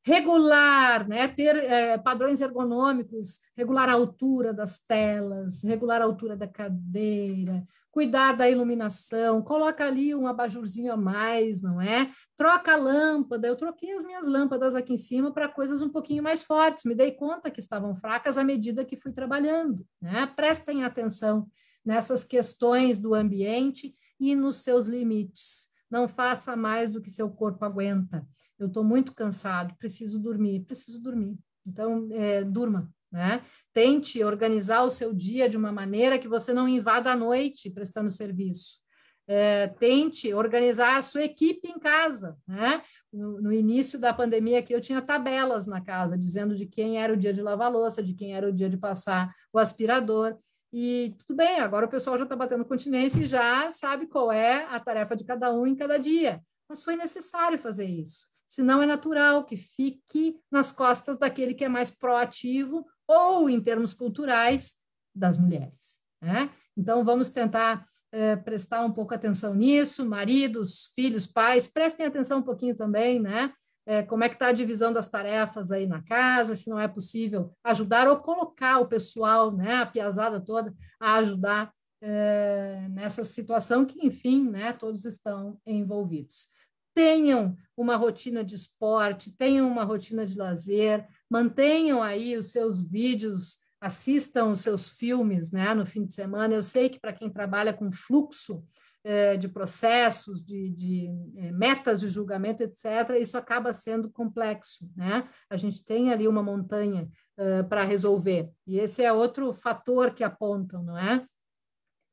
Speaker 3: regular, né? ter é, padrões ergonômicos, regular a altura das telas, regular a altura da cadeira, cuidar da iluminação, coloca ali um abajurzinho a mais, não é? Troca a lâmpada, eu troquei as minhas lâmpadas aqui em cima para coisas um pouquinho mais fortes, me dei conta que estavam fracas à medida que fui trabalhando, né? Prestem atenção nessas questões do ambiente e nos seus limites não faça mais do que seu corpo aguenta. Eu estou muito cansado, preciso dormir, preciso dormir. Então, é, durma, né? Tente organizar o seu dia de uma maneira que você não invada a noite prestando serviço. É, tente organizar a sua equipe em casa. Né? No, no, início da pandemia aqui, eu tinha tabelas na casa, dizendo de quem era o dia de lavar louça, de quem era o dia de passar o aspirador. E tudo bem, agora o pessoal já está batendo continência e já sabe qual é a tarefa de cada um em cada dia. Mas foi necessário fazer isso. Senão é natural que fique nas costas daquele que é mais proativo ou, em termos culturais, das mulheres. Né? Então, vamos tentar eh, prestar um pouco atenção nisso. Maridos, filhos, pais, prestem atenção um pouquinho também, né? é, como é que está a divisão das tarefas aí na casa, se não é possível ajudar ou colocar o pessoal, né, a piazada toda, a ajudar é, nessa situação que, enfim, né, todos estão envolvidos. Tenham uma rotina de esporte, tenham uma rotina de lazer, mantenham aí os seus vídeos, assistam os seus filmes né, no fim de semana. Eu sei que para quem trabalha com fluxo, eh, de processos, de, de, eh, metas de julgamento, etc., isso acaba sendo complexo. Né? A gente tem ali uma montanha uh, eh, para resolver, e esse é outro fator que apontam, não é?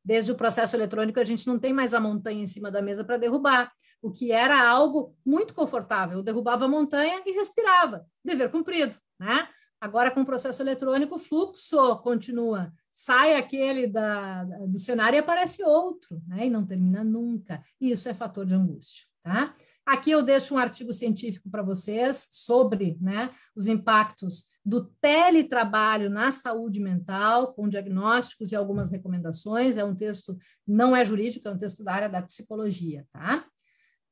Speaker 3: Desde o processo eletrônico, a gente não tem mais a montanha em cima da mesa para derrubar, o que era algo muito confortável. Eu derrubava a montanha e respirava, dever cumprido, né? Agora, com o processo eletrônico, o fluxo continua sai aquele da, do cenário e aparece outro, né? e não termina nunca. E isso é fator de angústia. Tá? Aqui eu deixo um artigo científico para vocês sobre né, os impactos do teletrabalho na saúde mental, com diagnósticos e algumas recomendações. É um texto, não é jurídico, é um texto da área da psicologia, tá?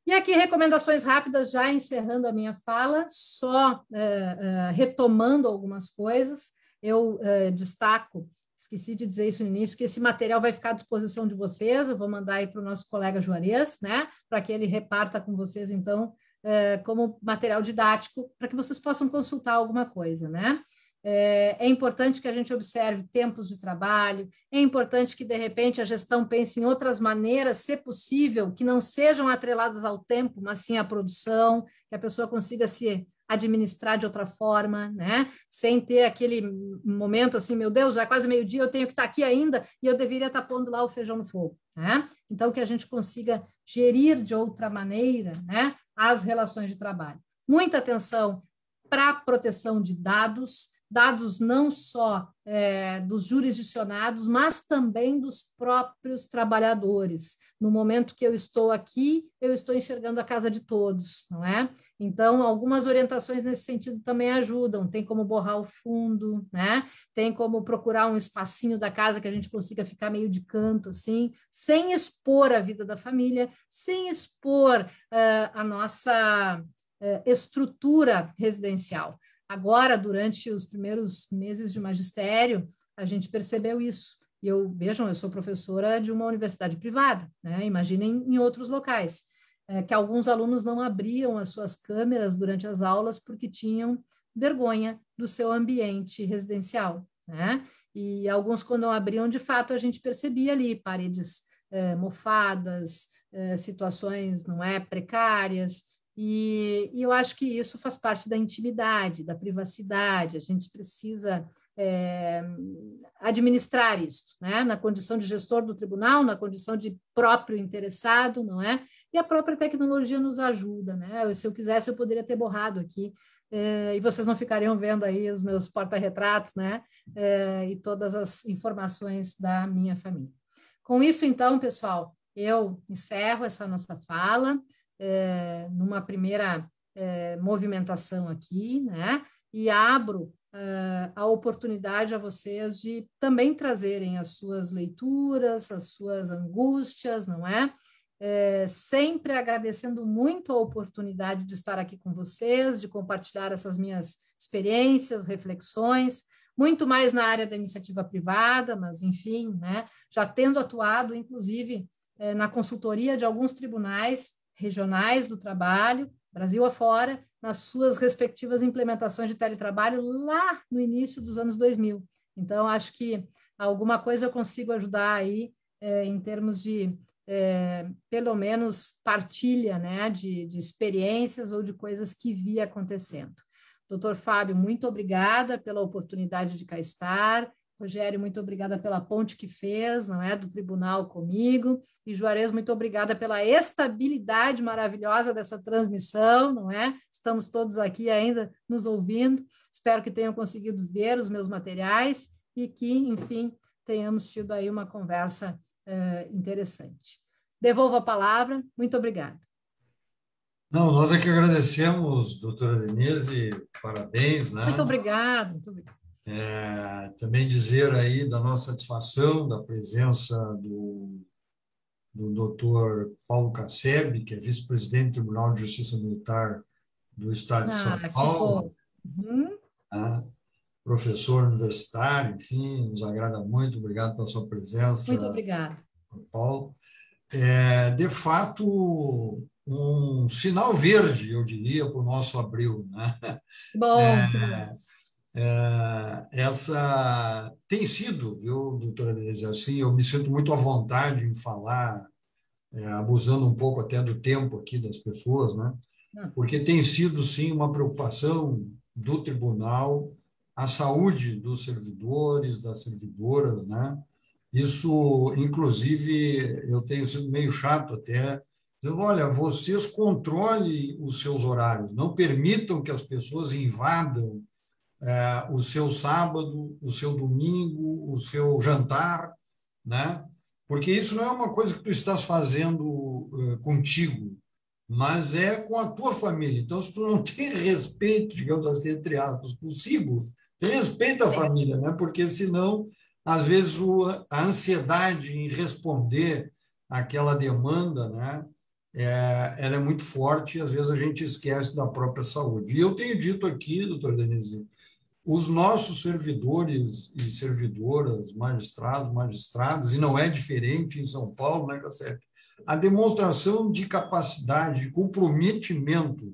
Speaker 3: E aqui, recomendações rápidas, já encerrando a minha fala, só uh, uh, retomando algumas coisas. Eu uh, destaco esqueci de dizer isso no início, que esse material vai ficar à disposição de vocês, eu vou mandar aí para o nosso colega Juarez, né, para que ele reparta com vocês, então, eh, como material didático, para que vocês possam consultar alguma coisa, né. Eh, é importante que a gente observe tempos de trabalho, é importante que, de repente, a gestão pense em outras maneiras, se possível, que não sejam atreladas ao tempo, mas sim à produção, que a pessoa consiga se administrar de outra forma, né? Sem ter aquele momento assim, meu Deus, já é quase meio-dia, eu tenho que estar aqui ainda e eu deveria estar pondo lá o feijão no fogo, né? Então que a gente consiga gerir de outra maneira, né, as relações de trabalho. Muita atenção para proteção de dados, dados não só é, dos jurisdicionados, mas também dos próprios trabalhadores. No momento que eu estou aqui, eu estou enxergando a casa de todos, não é? Então, algumas orientações nesse sentido também ajudam. Tem como borrar o fundo, né? Tem como procurar um espacinho da casa que a gente consiga ficar meio de canto, assim, sem expor a vida da família, sem expor uh, a nossa eh, estrutura residencial. Agora, durante os primeiros meses de magistério, a gente percebeu isso. E eu, vejam, eu sou professora de uma universidade privada, né? imaginem em outros locais, é, que alguns alunos não abriam as suas câmeras durante as aulas porque tinham vergonha do seu ambiente residencial. Né? E alguns, quando abriam, de fato, a gente percebia ali paredes é, mofadas, é, situações não é precárias, e, e, eu acho que isso faz parte da intimidade, da privacidade. A gente precisa é, administrar isso, né? na condição de gestor do tribunal, na condição de próprio interessado, não é? E a própria tecnologia nos ajuda, né? Se eu quisesse, eu poderia ter borrado aqui é, e vocês não ficariam vendo aí os meus porta-retratos, né? É, e todas as informações da minha família. Com isso, então, pessoal, eu encerro essa nossa fala é, numa primeira é, movimentação aqui, né? E abro é, a oportunidade a vocês de também trazerem as suas leituras, as suas angústias, não é? é? sempre agradecendo muito a oportunidade de estar aqui com vocês, de compartilhar essas minhas experiências, reflexões, muito mais na área da iniciativa privada, mas enfim, né? Já tendo atuado, inclusive, é, na consultoria de alguns tribunais regionais do trabalho, Brasil afora, nas suas respectivas implementações de teletrabalho lá no início dos anos 2000. Então, acho que alguma coisa eu consigo ajudar aí é, em termos de, é, pelo menos, partilha né, de, de experiências ou de coisas que vi acontecendo. Doutor Fábio, muito obrigada pela oportunidade de cá estar. Rogério, muito obrigada pela ponte que fez, não é, do tribunal comigo. E Juarez, muito obrigada pela estabilidade maravilhosa dessa transmissão, não é? Estamos todos aqui ainda nos ouvindo. Espero que tenham conseguido ver os meus materiais e que, enfim, tenhamos tido aí uma conversa eh, interessante. Devolvo a palavra. Muito obrigada.
Speaker 1: Não, nós aqui é agradecemos, doutora Denise, parabéns. Né? Muito
Speaker 3: obrigada, muito obrigada.
Speaker 1: É, também dizer aí da nossa satisfação da presença do, do doutor Paulo Casseb, que é vice-presidente do Tribunal de Justiça Militar do Estado ah, de São ah, Paulo, uhum. ah, professor universitário, enfim, nos agrada muito, obrigado pela sua presença. Muito obrigado. Paulo. É, de fato, um sinal verde, eu diria, para o nosso abril. Né? Bom, é, é, essa tem sido, viu, doutora Denise, assim, eu me sinto muito à vontade em falar, é, abusando um pouco até do tempo aqui das pessoas, né? Hum. Porque tem sido, sim, uma preocupação do tribunal a saúde dos servidores, das servidoras, né? Isso, inclusive, eu tenho sido meio chato até, dizendo, olha, vocês controlem os seus horários, não permitam que as pessoas invadam o seu sábado, o seu domingo, o seu jantar, né? Porque isso não é uma coisa que tu estás fazendo eh, contigo, mas é com a tua família. Então, se tu não tem respeito, digamos assim, entre aspas, consigo, respeita a família, né? Porque senão, às vezes, o, a ansiedade em responder àquela demanda, né? É, ela é muito forte e às vezes a gente esquece da própria saúde. E eu tenho dito aqui, doutor Denise, os nossos servidores e servidoras, magistrados, magistradas, e não é diferente em São Paulo, né, Cassete? A demonstração de capacidade, de comprometimento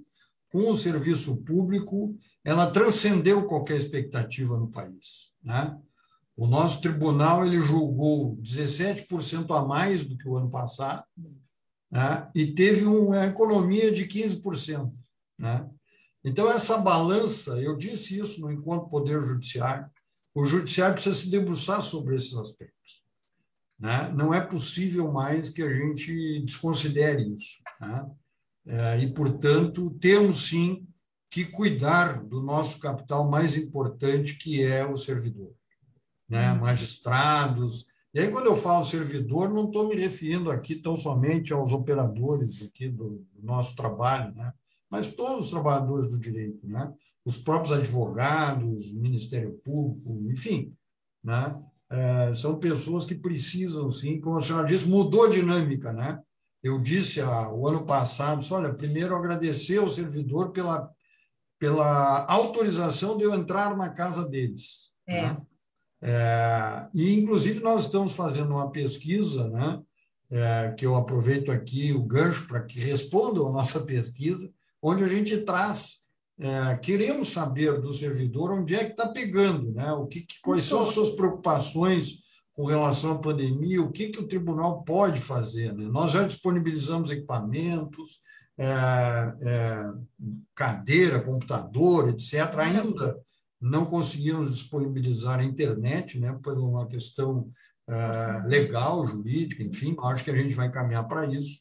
Speaker 1: com o serviço público, ela transcendeu qualquer expectativa no país, né? O nosso tribunal ele julgou 17% a mais do que o ano passado né? e teve uma economia de 15%. Né? Então, essa balança, eu disse isso no encontro Poder Judiciário, o Judiciário precisa se debruçar sobre esses aspectos. Né? Não é possível mais que a gente desconsidere isso. Né? É, e, portanto, temos sim que cuidar do nosso capital mais importante, que é o servidor. Né? Uhum. Magistrados. E aí, quando eu falo servidor, não estou me referindo aqui tão somente aos operadores aqui do, do nosso trabalho, né? mas todos os trabalhadores do direito, né? os próprios advogados, Ministério Público, enfim, né? É, são pessoas que precisam, sim, como a senhora disse, mudou a dinâmica. Né? Eu disse ah, o ano passado, olha, primeiro agradecer ao servidor pela, pela autorização de eu entrar na casa deles. É. Né? É, e, inclusive, nós estamos fazendo uma pesquisa, né? É, que eu aproveito aqui o gancho para que respondam a nossa pesquisa, onde a gente traz, é, queremos saber do servidor onde é que está pegando, né? o que, quais são as então, suas preocupações com relação à pandemia, o que, que o tribunal pode fazer. Né? Nós já disponibilizamos equipamentos, é, é, cadeira, computador, etc. Ainda não conseguimos disponibilizar a internet, né, por uma questão é, legal, jurídica, enfim, acho que a gente vai caminhar para isso.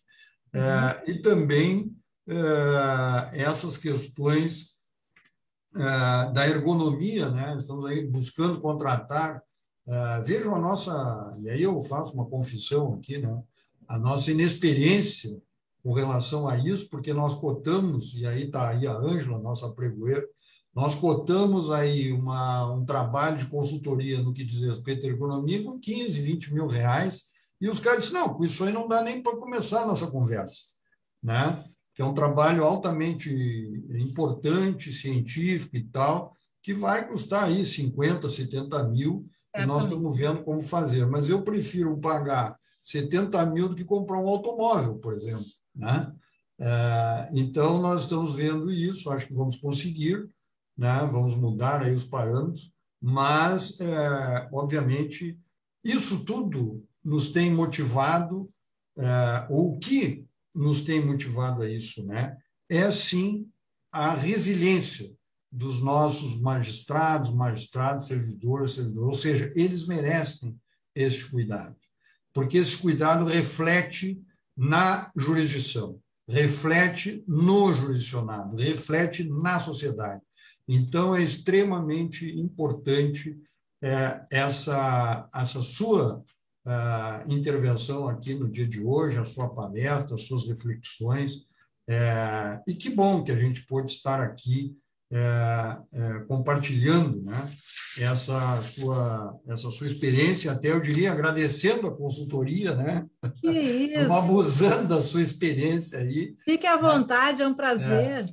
Speaker 1: É, uhum. E também eh, essas questões uh, da ergonomia, né? Estamos aí buscando contratar. Uh, vejam a nossa, e aí eu faço uma confissão aqui, né? A nossa inexperiência com relação a isso, porque nós cotamos, e aí está aí a Ângela, nossa pregoeira, nós cotamos aí uma, um trabalho de consultoria no que diz respeito à economia com 15, 20 mil reais, e os caras disseram, não, com isso aí não dá nem para começar a nossa conversa. Né? que é um trabalho altamente importante, científico e tal, que vai custar aí 50, 70 mil, é, e nós estamos vendo como fazer. Mas eu prefiro pagar 70 mil do que comprar um automóvel, por exemplo. Né? É, então, nós estamos vendo isso, acho que vamos conseguir, né? vamos mudar aí os parâmetros, mas, é, obviamente, isso tudo nos tem motivado é, o que nos tem motivado a isso, né? É sim a resiliência dos nossos magistrados, magistrados, servidores, servidores, ou seja, eles merecem esse cuidado, porque esse cuidado reflete na jurisdição, reflete no jurisdicionado, reflete na sociedade. Então, é extremamente importante é, essa, essa sua uh, intervenção aqui no dia de hoje, a sua palestra, as suas reflexões. É, e que bom que a gente pôde estar aqui é, é, compartilhando né, essa, sua, essa sua experiência, até eu diria agradecendo a consultoria, né?
Speaker 3: Que isso! abusando
Speaker 1: da sua experiência aí.
Speaker 3: Fique à vontade, é um prazer.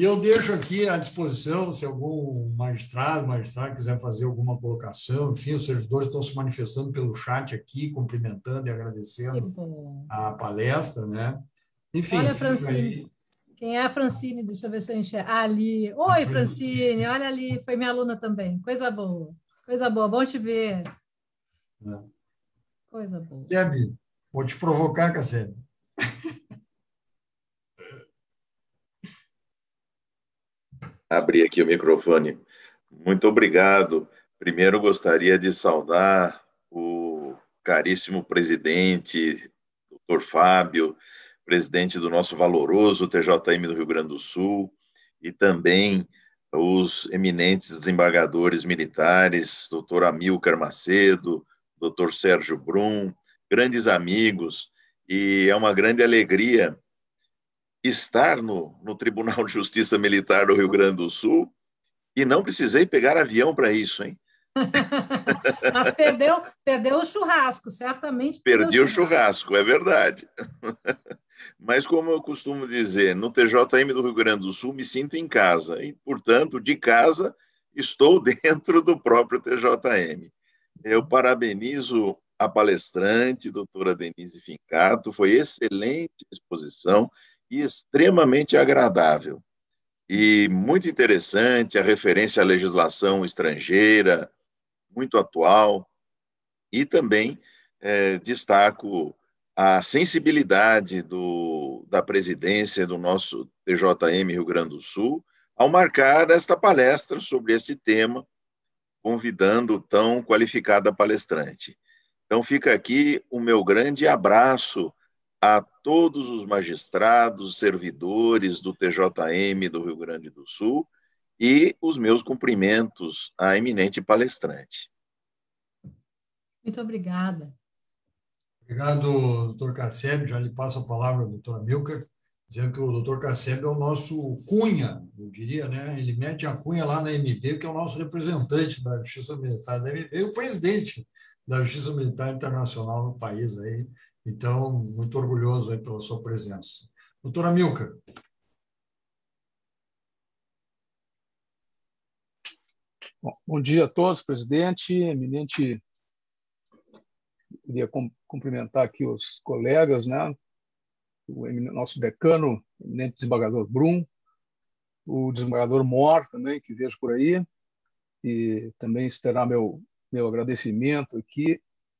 Speaker 1: E eu deixo aqui à disposição, se algum magistrado, magistrado quiser fazer alguma colocação, enfim, os servidores estão se manifestando pelo chat aqui, cumprimentando e agradecendo a palestra, né? Enfim. Olha, Francine.
Speaker 3: Quem é a Francine? Deixa eu ver se eu enxergo. Ah, ali. Oi, Francine. Olha ali, foi minha aluna também. Coisa boa. Coisa boa, bom te ver. É. Coisa boa. Sebe,
Speaker 1: vou te provocar, Cassebe.
Speaker 4: abrir aqui o microfone. Muito obrigado. Primeiro, gostaria de saudar o caríssimo presidente, doutor Fábio, presidente do nosso valoroso TJM do Rio Grande do Sul, e também os eminentes desembargadores militares, doutor Amilcar Macedo, doutor Sérgio Brum, grandes amigos, e é uma grande alegria estar no, no Tribunal de Justiça Militar do Rio Grande do Sul e não precisei pegar avião para isso, hein? Mas
Speaker 3: perdeu, perdeu o churrasco, certamente. Perdi o
Speaker 4: churrasco, é verdade. Mas, como eu costumo dizer, no TJM do Rio Grande do Sul me sinto em casa, e, portanto, de casa estou dentro do próprio TJM. Eu parabenizo a palestrante, doutora Denise Fincato, foi excelente exposição, e extremamente agradável. E muito interessante a referência à legislação estrangeira, muito atual, e também é, destaco a sensibilidade do, da presidência do nosso TJM Rio Grande do Sul ao marcar esta palestra sobre este tema, convidando tão qualificada palestrante. Então, fica aqui o meu grande abraço a todos os magistrados, servidores do TJM do Rio Grande do Sul e os meus cumprimentos à eminente palestrante.
Speaker 3: Muito obrigada.
Speaker 1: Obrigado, doutor Casseb. Já lhe passo a palavra, doutor Milker, dizendo que o doutor Casseb é o nosso cunha, eu diria, né? Ele mete a cunha lá na MB que é o nosso representante da Justiça Militar da MP, o presidente da Justiça Militar Internacional no país aí. Então, muito orgulhoso aí pela sua presença. Doutora Milka.
Speaker 2: Bom, bom dia a todos, presidente, eminente. Queria cumprimentar aqui os colegas, né? O nosso decano, eminente desembargador Brum, o desembargador Mor também, que vejo por aí, e também terá meu, meu agradecimento aqui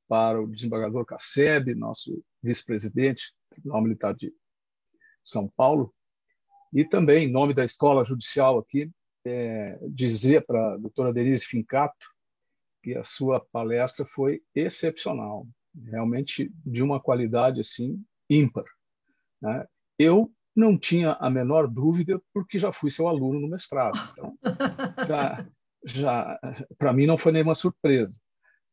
Speaker 2: para o desembargador Casseb, nosso vice-presidente do Tribunal Militar de São Paulo, e também, em nome da escola judicial aqui, é, dizer para a doutora Denise Fincato que a sua palestra foi excepcional, realmente de uma qualidade assim ímpar. Né? Eu não tinha a menor dúvida porque já fui seu aluno no mestrado, então já, já para mim não foi nenhuma surpresa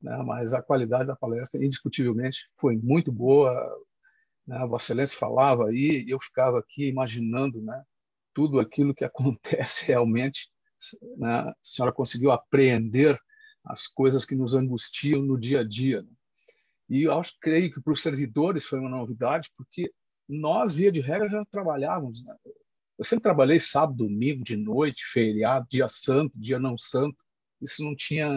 Speaker 2: né? mas a qualidade da palestra, indiscutivelmente, foi muito boa. Né? Vossa Excelência falava aí, e eu ficava aqui imaginando né? tudo aquilo que acontece realmente. Né? A senhora conseguiu apreender as coisas que nos angustiam no dia a dia. Né? E eu acho, creio que para os servidores foi uma novidade, porque nós, via de regra, já trabalhávamos. Né? Eu sempre trabalhei sábado, domingo, de noite, feriado, dia santo, dia não santo. Isso não tinha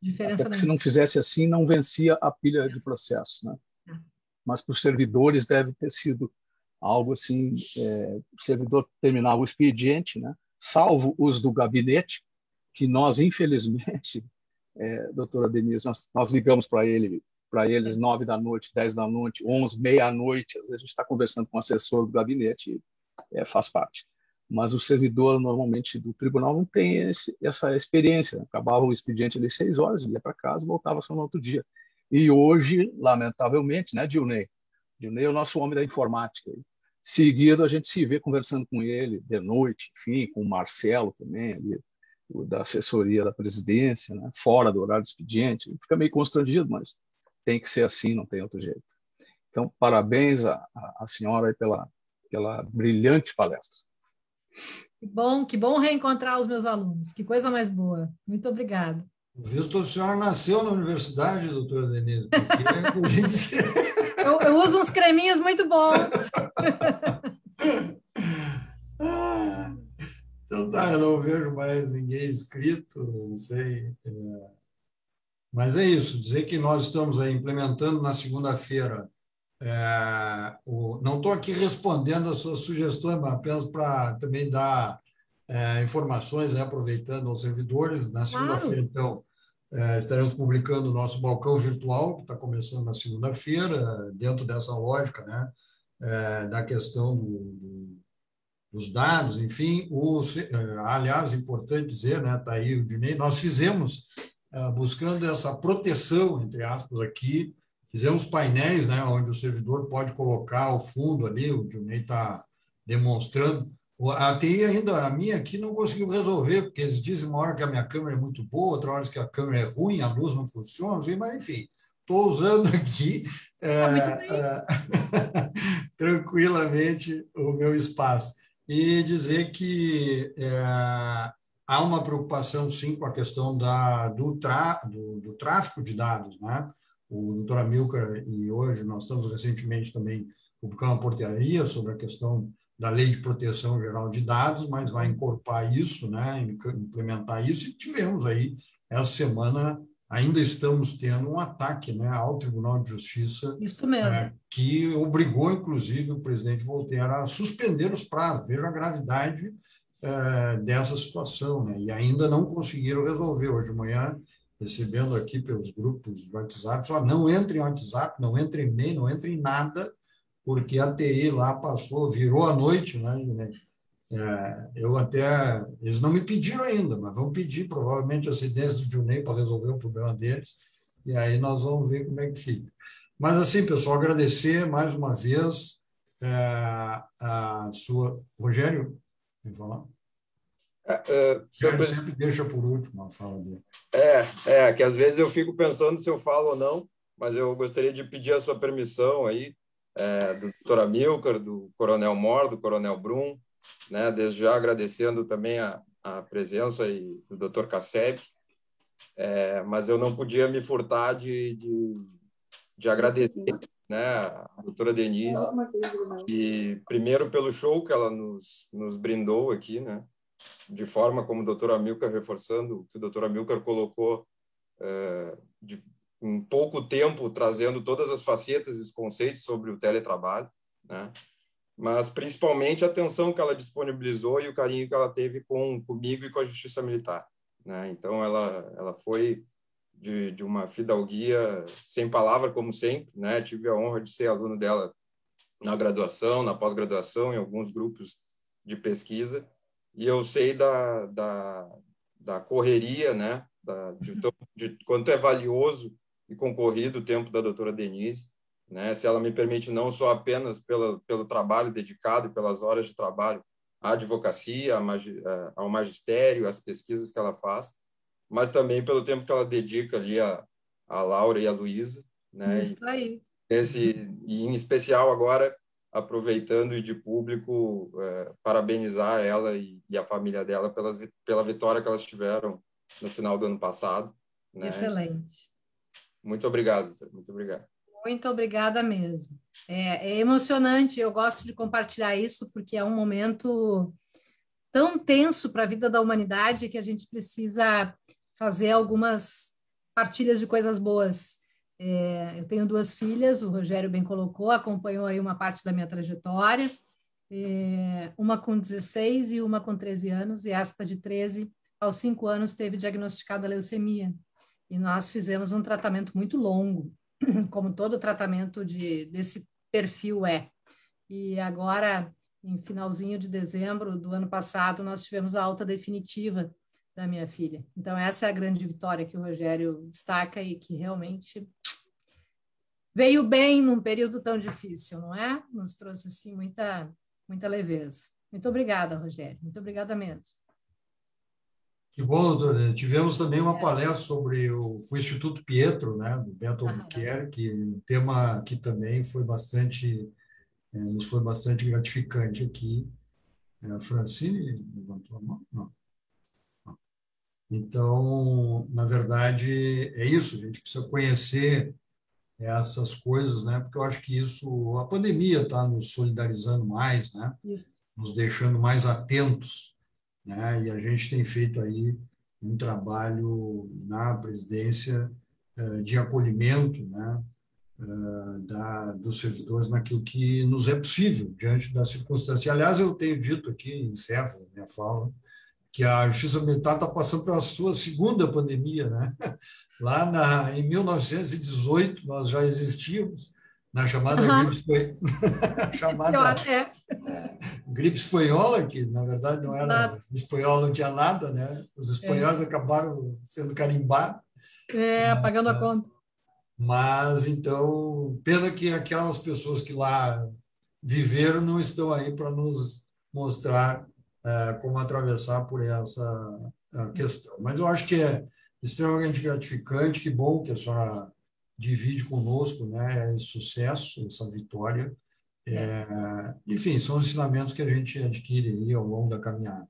Speaker 3: Diferença se não
Speaker 2: fizesse assim, não vencia a pilha de processos, né? É. Mas para os servidores deve ter sido algo assim, é, o servidor terminava o expediente, né? Salvo os do gabinete, que nós infelizmente, é, doutora Denise, nós, nós ligamos para ele para eles é. nove da noite, dez da noite, onze, meia noite, às vezes a gente está conversando com o assessor do gabinete, é, faz parte mas o servidor normalmente do tribunal não tem esse, essa experiência. Acabava o expediente ali seis horas, ia para casa, voltava só no outro dia. E hoje, lamentavelmente, né, Dilney? Dilney é o nosso homem da informática. Seguido, a gente se vê conversando com ele de noite, enfim, com o Marcelo também, ali, da assessoria da presidência, né, fora do horário do expediente. Fica meio constrangido, mas tem que ser assim, não tem outro jeito. Então, parabéns à, à senhora pela, pela brilhante palestra.
Speaker 3: Que bom, que bom reencontrar os meus alunos. Que coisa mais boa. Muito obrigada.
Speaker 1: Visto o senhor nasceu na universidade, doutora Denise. É
Speaker 3: eu, eu, uso uns creminhos muito bons.
Speaker 1: então tá, eu não vejo mais ninguém inscrito, não sei. É. Mas é isso, dizer que nós estamos aí implementando na segunda-feira é, o, não estou aqui respondendo as suas sugestões, mas apenas para também dar é, informações, né, aproveitando aos servidores. Na segunda-feira, então, é, estaremos publicando o nosso balcão virtual, que está começando na segunda-feira, dentro dessa lógica né, é, da questão do, do, dos dados, enfim. O, é, aliás, importante dizer, está né, tá aí o Dinei, nós fizemos, é, buscando essa proteção, entre aspas, aqui, Fizemos painéis, né, onde o servidor pode colocar o fundo ali, o Ney está demonstrando. A TI ainda, a minha aqui, não conseguiu resolver, porque eles dizem uma hora que a minha câmera é muito boa, outra hora que a câmera é ruim, a luz não funciona, assim, mas enfim, estou usando aqui é, tá é tranquilamente o meu espaço. E dizer que é, há uma preocupação, sim, com a questão da, do, tra, do, do tráfico de dados, né? o doutor Amilcar e hoje nós estamos recentemente também publicando uma portaria sobre a questão da Lei de Proteção Geral de Dados, mas vai incorporar isso, né, implementar isso, e tivemos aí, essa semana, ainda estamos tendo um ataque né, ao Tribunal de Justiça, é, que obrigou, inclusive, o presidente Voltaire a suspender os prazos, veja a gravidade eh, dessa situação, né, e ainda não conseguiram resolver. Hoje de manhã recebendo aqui pelos grupos de WhatsApp, só não entre em WhatsApp, não entre em e-mail, não entre em nada, porque a TI lá passou, virou a noite, né, Juliane? É, eu até. Eles não me pediram ainda, mas vão pedir provavelmente acidentes do Junei para resolver o problema deles. E aí nós vamos ver como é que fica. Mas, assim, pessoal, agradecer mais uma vez é, a sua. Rogério, vem falar?
Speaker 5: É, é sobre... sempre
Speaker 1: deixa por último a fala dele.
Speaker 5: É, é, que às vezes eu fico pensando se eu falo ou não, mas eu gostaria de pedir a sua permissão aí, é, do doutor Amilcar, do coronel Mor, do coronel Brum, né, desde já agradecendo também a, a presença aí do doutor Casseb, é, mas eu não podia me furtar de, de, de agradecer né, a doutora Denise,
Speaker 2: é
Speaker 5: e primeiro pelo show que ela nos, nos brindou aqui, né, de forma como o doutor Amilcar reforçando, o que o doutor Amilcar colocou, é, de, em pouco tempo, trazendo todas as facetas e os conceitos sobre o teletrabalho, né? mas principalmente a atenção que ela disponibilizou e o carinho que ela teve com comigo e com a Justiça Militar. Né? Então, ela, ela foi de, de uma fidalguia sem palavra, como sempre. Né? Tive a honra de ser aluno dela na graduação, na pós-graduação, em alguns grupos de pesquisa e eu sei da, da, da correria, né? Da, de, de, quanto é valioso e concorrido o tempo da doutora Denise, né? Se ela me permite, não só apenas pela, pelo trabalho dedicado e pelas horas de trabalho à advocacia, ao magistério, às pesquisas que ela faz, mas também pelo tempo que ela dedica ali a, a Laura e a Luísa, né? Isso aí. Esse, e em especial agora aproveitando e de público é, parabenizar ela e, e, a família dela pela, pela vitória que elas tiveram no final do ano passado. Né? Excelente. Muito obrigado, muito obrigado.
Speaker 3: Muito obrigada mesmo. É, é emocionante, eu gosto de compartilhar isso porque é um momento tão tenso para a vida da humanidade que a gente precisa fazer algumas partilhas de coisas boas é, eu tenho duas filhas, o Rogério bem colocou, acompanhou aí uma parte da minha trajetória, é, uma com 16 e uma com 13 anos, e esta de 13, aos 5 anos, teve diagnosticada leucemia. E nós fizemos um tratamento muito longo, como todo tratamento de, desse perfil é. E agora, em finalzinho de dezembro do ano passado, nós tivemos a alta definitiva da minha filha. Então, essa é a grande vitória que o Rogério destaca e que realmente veio bem num período tão difícil, não é? Nos trouxe, assim, muita, muita leveza. Muito obrigada, Rogério. Muito obrigada mesmo.
Speaker 1: Que bom, doutora. Eh, tivemos também uma é. palestra sobre o, o, Instituto Pietro, né, do Bento ah, que é um tema que também foi bastante, é, nos foi bastante gratificante aqui. É, Francine levantou a mão? Não. Então, na verdade, é isso, a gente precisa conhecer essas coisas, né? Porque eu acho que isso, a pandemia está nos solidarizando mais, né? Isso. Nos deixando mais atentos, né? E a gente tem feito aí um trabalho na presidência eh, de acolhimento, né? Eh, da, dos servidores naquilo que nos é possível diante das circunstâncias. Aliás, eu tenho dito aqui, encerro minha fala, que a justiça militar está passando pela sua segunda pandemia, né? Lá na, em 1918 nós já existíamos na chamada uhum. gripe espanhola, chamada
Speaker 3: é.
Speaker 4: é.
Speaker 1: gripe espanhola que na verdade não era nada. espanhola não tinha nada, né? Os espanhóis é. acabaram sendo carimbados.
Speaker 2: É, pagando a ah, conta.
Speaker 1: Mas então pena que aquelas pessoas que lá viveram não estão aí para nos mostrar é, como atravessar por essa é, questão. Mas eu acho que é extremamente gratificante, que bom que a senhora divide conosco né, esse sucesso, essa vitória. É, enfim, são ensinamentos que a gente adquire aí ao longo da caminhada.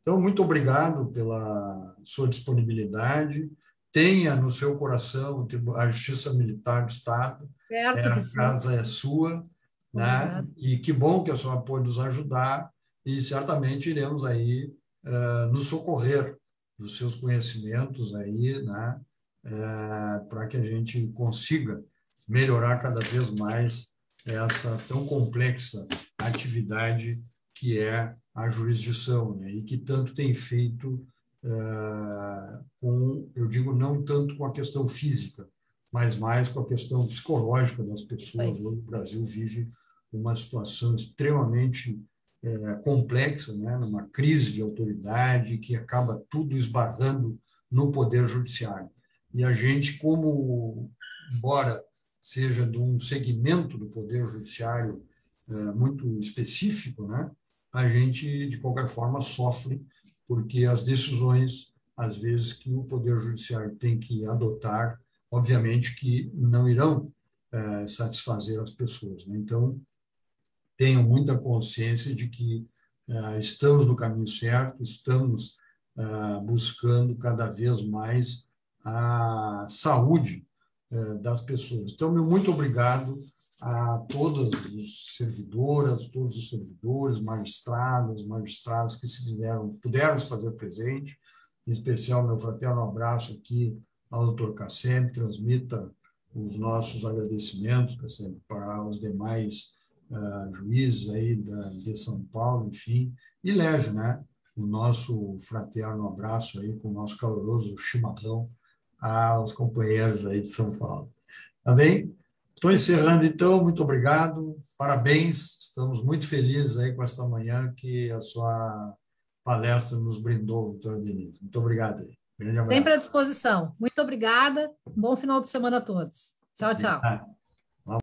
Speaker 1: Então, muito obrigado pela sua disponibilidade. Tenha no seu coração a Justiça Militar do Estado.
Speaker 3: Certo é, a casa
Speaker 1: sim. é sua. Né? E que bom que a senhora pôde nos ajudar e certamente iremos aí uh, nos socorrer dos seus conhecimentos aí, né, uh, para que a gente consiga melhorar cada vez mais essa tão complexa atividade que é a jurisdição né, e que tanto tem feito uh, com, eu digo, não tanto com a questão física, mas mais com a questão psicológica das pessoas. o Brasil vive uma situação extremamente é, né, numa crise de autoridade que acaba tudo esbarrando no poder judiciário. E a gente, como, embora seja de um segmento do poder judiciário é, muito específico, né, a gente, de qualquer forma, sofre, porque as decisões, às vezes, que o poder judiciário tem que adotar, obviamente que não irão é, satisfazer as pessoas. Né? Então, tenham muita consciência de que uh, estamos no caminho certo, estamos uh, buscando cada vez mais a saúde uh, das pessoas. Então, meu muito obrigado a todas as servidoras, todos os servidores, magistradas, magistrados que se fizeram, puderam se fazer presente, em especial meu fraterno abraço aqui ao doutor Cassem, transmita os nossos agradecimentos para os demais uh, juízes aí da, de São Paulo, enfim, e leve, né? O nosso fraterno abraço aí com o nosso caloroso chimarrão aos companheiros aí de São Paulo. Tá bem? Estou encerrando então, muito obrigado, parabéns, estamos muito felizes aí com esta manhã que a sua palestra nos brindou, doutor Denise. Muito obrigado aí. Grande abraço. Sempre à
Speaker 3: disposição. Muito obrigada. Bom final de semana a todos. Tchau, tchau.